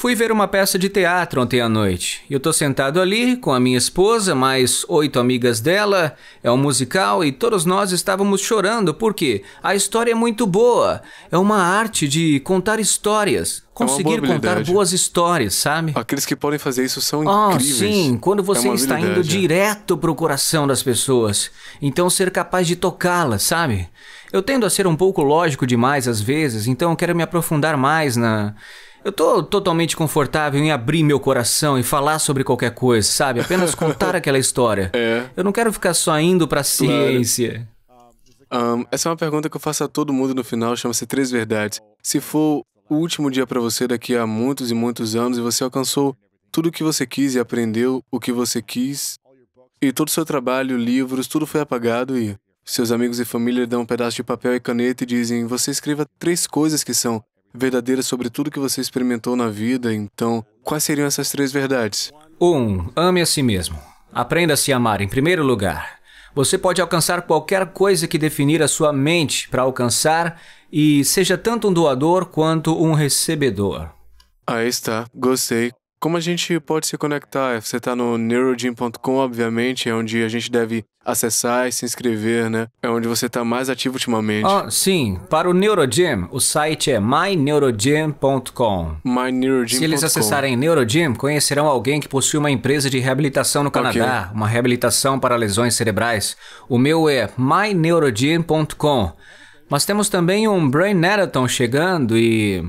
Fui ver uma peça de teatro ontem à noite. Eu tô sentado ali com a minha esposa, mais oito amigas dela. É um musical e todos nós estávamos chorando porque a história é muito boa. É uma arte de contar histórias. É Conseguir é boa contar boas histórias, sabe? Aqueles que podem fazer isso são oh, Ah, Sim, quando é você é está indo direto pro coração das pessoas. Então ser capaz de tocá-las, sabe? Eu tendo a ser um pouco lógico demais às vezes, então eu quero me aprofundar mais na eu tô totalmente confortável em abrir meu coração e falar sobre qualquer coisa, sabe? Apenas contar aquela história. É. Eu não quero ficar só indo pra ciência. Claro. Um, essa é uma pergunta que eu faço a todo mundo no final, chama-se Três Verdades. Se for o último dia para você daqui a muitos e muitos anos e você alcançou tudo o que você quis e aprendeu o que você quis, e todo o seu trabalho, livros, tudo foi apagado e seus amigos e família dão um pedaço de papel e caneta e dizem: você escreva três coisas que são verdadeira sobre tudo que você experimentou na vida, então, quais seriam essas três verdades? 1. Um, ame a si mesmo. Aprenda a se amar em primeiro lugar. Você pode alcançar qualquer coisa que definir a sua mente para alcançar e seja tanto um doador quanto um recebedor. Aí está, gostei. Como a gente pode se conectar? Você está no neurogym.com, obviamente, é onde a gente deve acessar e se inscrever, né? É onde você está mais ativo ultimamente. Oh, sim, para o Neurogym, o site é myneurogym.com. myneurogym.com. Se eles acessarem Neurogym, conhecerão alguém que possui uma empresa de reabilitação no Canadá, okay. uma reabilitação para lesões cerebrais. O meu é myneurogym.com. Mas temos também um Brain Marathon chegando e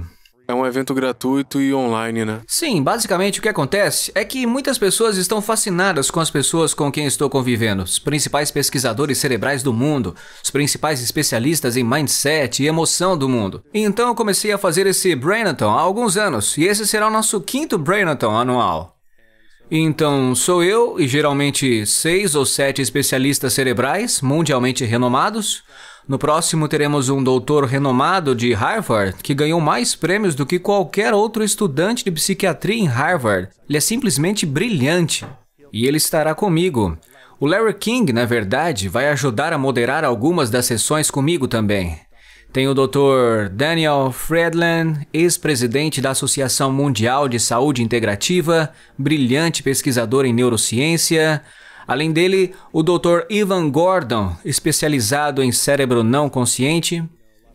é um evento gratuito e online, né? Sim, basicamente o que acontece é que muitas pessoas estão fascinadas com as pessoas com quem estou convivendo, os principais pesquisadores cerebrais do mundo, os principais especialistas em mindset e emoção do mundo. Então eu comecei a fazer esse Brainathon há alguns anos, e esse será o nosso quinto Brainathon anual. Então, sou eu e geralmente seis ou sete especialistas cerebrais mundialmente renomados no próximo, teremos um doutor renomado de Harvard que ganhou mais prêmios do que qualquer outro estudante de psiquiatria em Harvard. Ele é simplesmente brilhante. E ele estará comigo. O Larry King, na verdade, vai ajudar a moderar algumas das sessões comigo também. Tem o Dr. Daniel Fredland, ex-presidente da Associação Mundial de Saúde Integrativa, brilhante pesquisador em neurociência, Além dele, o Dr. Ivan Gordon, especializado em cérebro não consciente.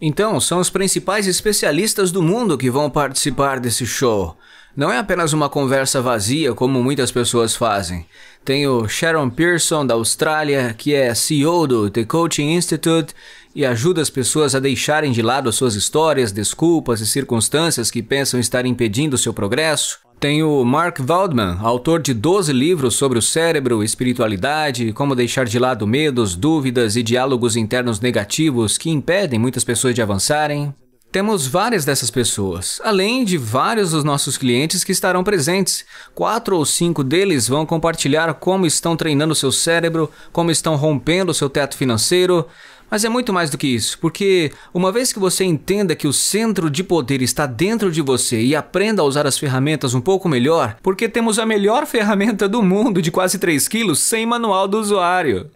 Então, são os principais especialistas do mundo que vão participar desse show. Não é apenas uma conversa vazia, como muitas pessoas fazem. Tem o Sharon Pearson, da Austrália, que é CEO do The Coaching Institute e ajuda as pessoas a deixarem de lado suas histórias, desculpas e circunstâncias que pensam estar impedindo seu progresso. Tem o Mark Waldman, autor de 12 livros sobre o cérebro, espiritualidade, como deixar de lado medos, dúvidas e diálogos internos negativos que impedem muitas pessoas de avançarem. Temos várias dessas pessoas, além de vários dos nossos clientes que estarão presentes. Quatro ou cinco deles vão compartilhar como estão treinando seu cérebro, como estão rompendo seu teto financeiro, mas é muito mais do que isso, porque uma vez que você entenda que o centro de poder está dentro de você e aprenda a usar as ferramentas um pouco melhor, porque temos a melhor ferramenta do mundo de quase 3 quilos sem manual do usuário.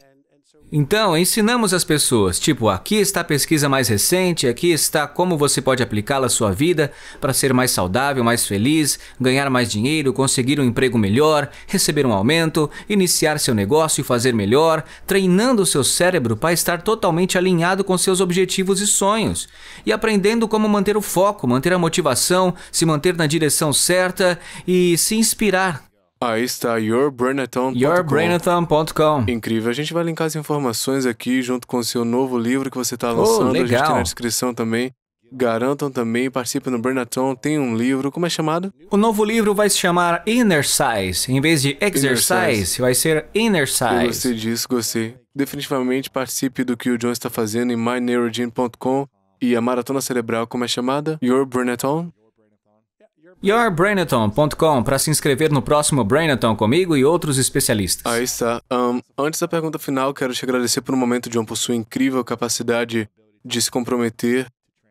Então, ensinamos as pessoas, tipo, aqui está a pesquisa mais recente, aqui está como você pode aplicá-la à sua vida para ser mais saudável, mais feliz, ganhar mais dinheiro, conseguir um emprego melhor, receber um aumento, iniciar seu negócio e fazer melhor, treinando o seu cérebro para estar totalmente alinhado com seus objetivos e sonhos, e aprendendo como manter o foco, manter a motivação, se manter na direção certa e se inspirar Aí está, yourbrainathon.com. Incrível. A gente vai linkar as informações aqui junto com o seu novo livro que você está lançando. Oh, legal. A gente tem na descrição também. Garantam também, participem no Burnaton, tem um livro, como é chamado? O novo livro vai se chamar Inner Size, em vez de Exercise, Inner vai ser Inner Size. Eu gostei disso, gostei. Definitivamente participe do que o John está fazendo em myneurogene.com e a Maratona Cerebral, como é chamada? Your Burnaton? yourbrainathon.com para se inscrever no próximo Brainathon comigo e outros especialistas. Aí está. Um, antes da pergunta final, quero te agradecer por um momento de um sua incrível capacidade de se comprometer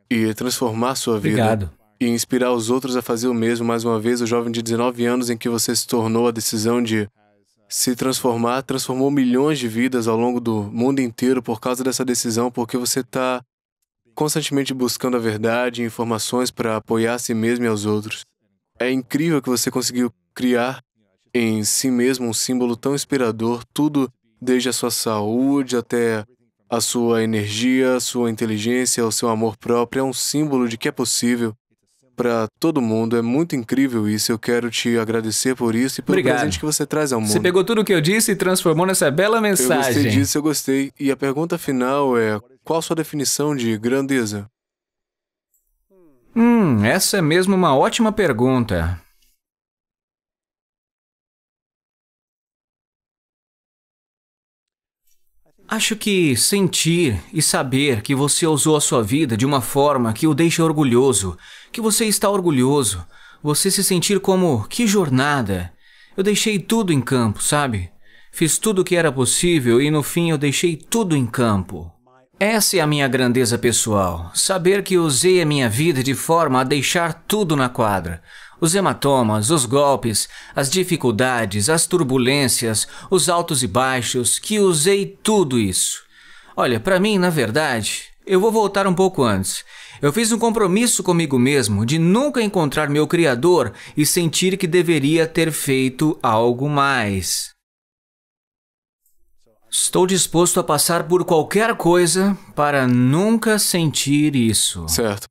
e transformar sua vida. Obrigado. E inspirar os outros a fazer o mesmo. Mais uma vez, o jovem de 19 anos em que você se tornou a decisão de se transformar, transformou milhões de vidas ao longo do mundo inteiro por causa dessa decisão, porque você está constantemente buscando a verdade e informações para apoiar a si mesmo e aos outros. É incrível que você conseguiu criar em si mesmo um símbolo tão inspirador, tudo desde a sua saúde até a sua energia, a sua inteligência, o seu amor próprio é um símbolo de que é possível para todo mundo. É muito incrível isso. Eu quero te agradecer por isso e pelo Obrigado. presente que você traz ao mundo. Você pegou tudo o que eu disse e transformou nessa bela mensagem. Eu gostei disso, eu gostei. E a pergunta final é: qual a sua definição de grandeza? Hum, essa é mesmo uma ótima pergunta. Acho que sentir e saber que você usou a sua vida de uma forma que o deixa orgulhoso, que você está orgulhoso, você se sentir como que jornada. Eu deixei tudo em campo, sabe? Fiz tudo o que era possível e no fim eu deixei tudo em campo. Essa é a minha grandeza pessoal, saber que usei a minha vida de forma a deixar tudo na quadra. Os hematomas, os golpes, as dificuldades, as turbulências, os altos e baixos, que usei tudo isso. Olha, para mim, na verdade, eu vou voltar um pouco antes. Eu fiz um compromisso comigo mesmo de nunca encontrar meu criador e sentir que deveria ter feito algo mais. Estou disposto a passar por qualquer coisa para nunca sentir isso. Certo.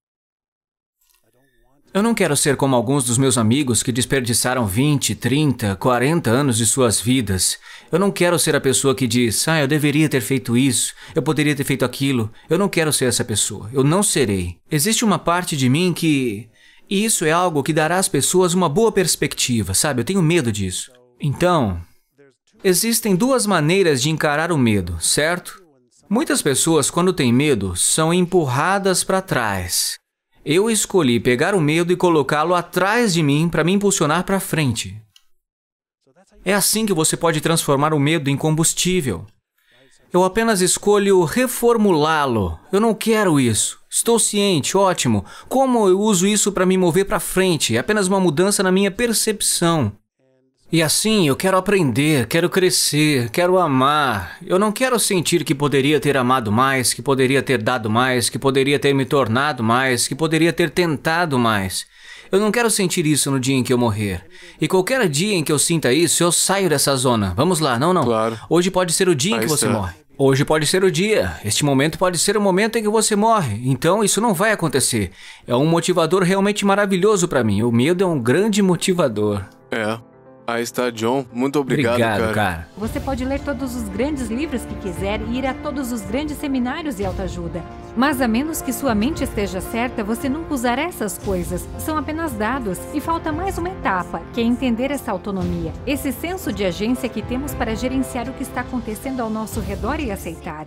Eu não quero ser como alguns dos meus amigos que desperdiçaram 20, 30, 40 anos de suas vidas. Eu não quero ser a pessoa que diz, ah, eu deveria ter feito isso, eu poderia ter feito aquilo. Eu não quero ser essa pessoa. Eu não serei. Existe uma parte de mim que. E isso é algo que dará às pessoas uma boa perspectiva, sabe? Eu tenho medo disso. Então, Existem duas maneiras de encarar o medo, certo? Muitas pessoas, quando têm medo, são empurradas para trás. Eu escolhi pegar o medo e colocá-lo atrás de mim para me impulsionar para frente. É assim que você pode transformar o medo em combustível. Eu apenas escolho reformulá-lo. Eu não quero isso. Estou ciente, ótimo. Como eu uso isso para me mover para frente? É apenas uma mudança na minha percepção. E assim eu quero aprender, quero crescer, quero amar. Eu não quero sentir que poderia ter amado mais, que poderia ter dado mais, que poderia ter me tornado mais, que poderia ter tentado mais. Eu não quero sentir isso no dia em que eu morrer. E qualquer dia em que eu sinta isso, eu saio dessa zona. Vamos lá, não, não. Claro. Hoje pode ser o dia Aí em que você está. morre. Hoje pode ser o dia, este momento pode ser o momento em que você morre, então isso não vai acontecer. É um motivador realmente maravilhoso para mim. O medo é um grande motivador. É, Aí está, John. Muito obrigado, obrigado cara. cara. Você pode ler todos os grandes livros que quiser e ir a todos os grandes seminários de autoajuda. Mas a menos que sua mente esteja certa, você nunca usará essas coisas. São apenas dados. E falta mais uma etapa, que é entender essa autonomia, esse senso de agência que temos para gerenciar o que está acontecendo ao nosso redor e aceitar.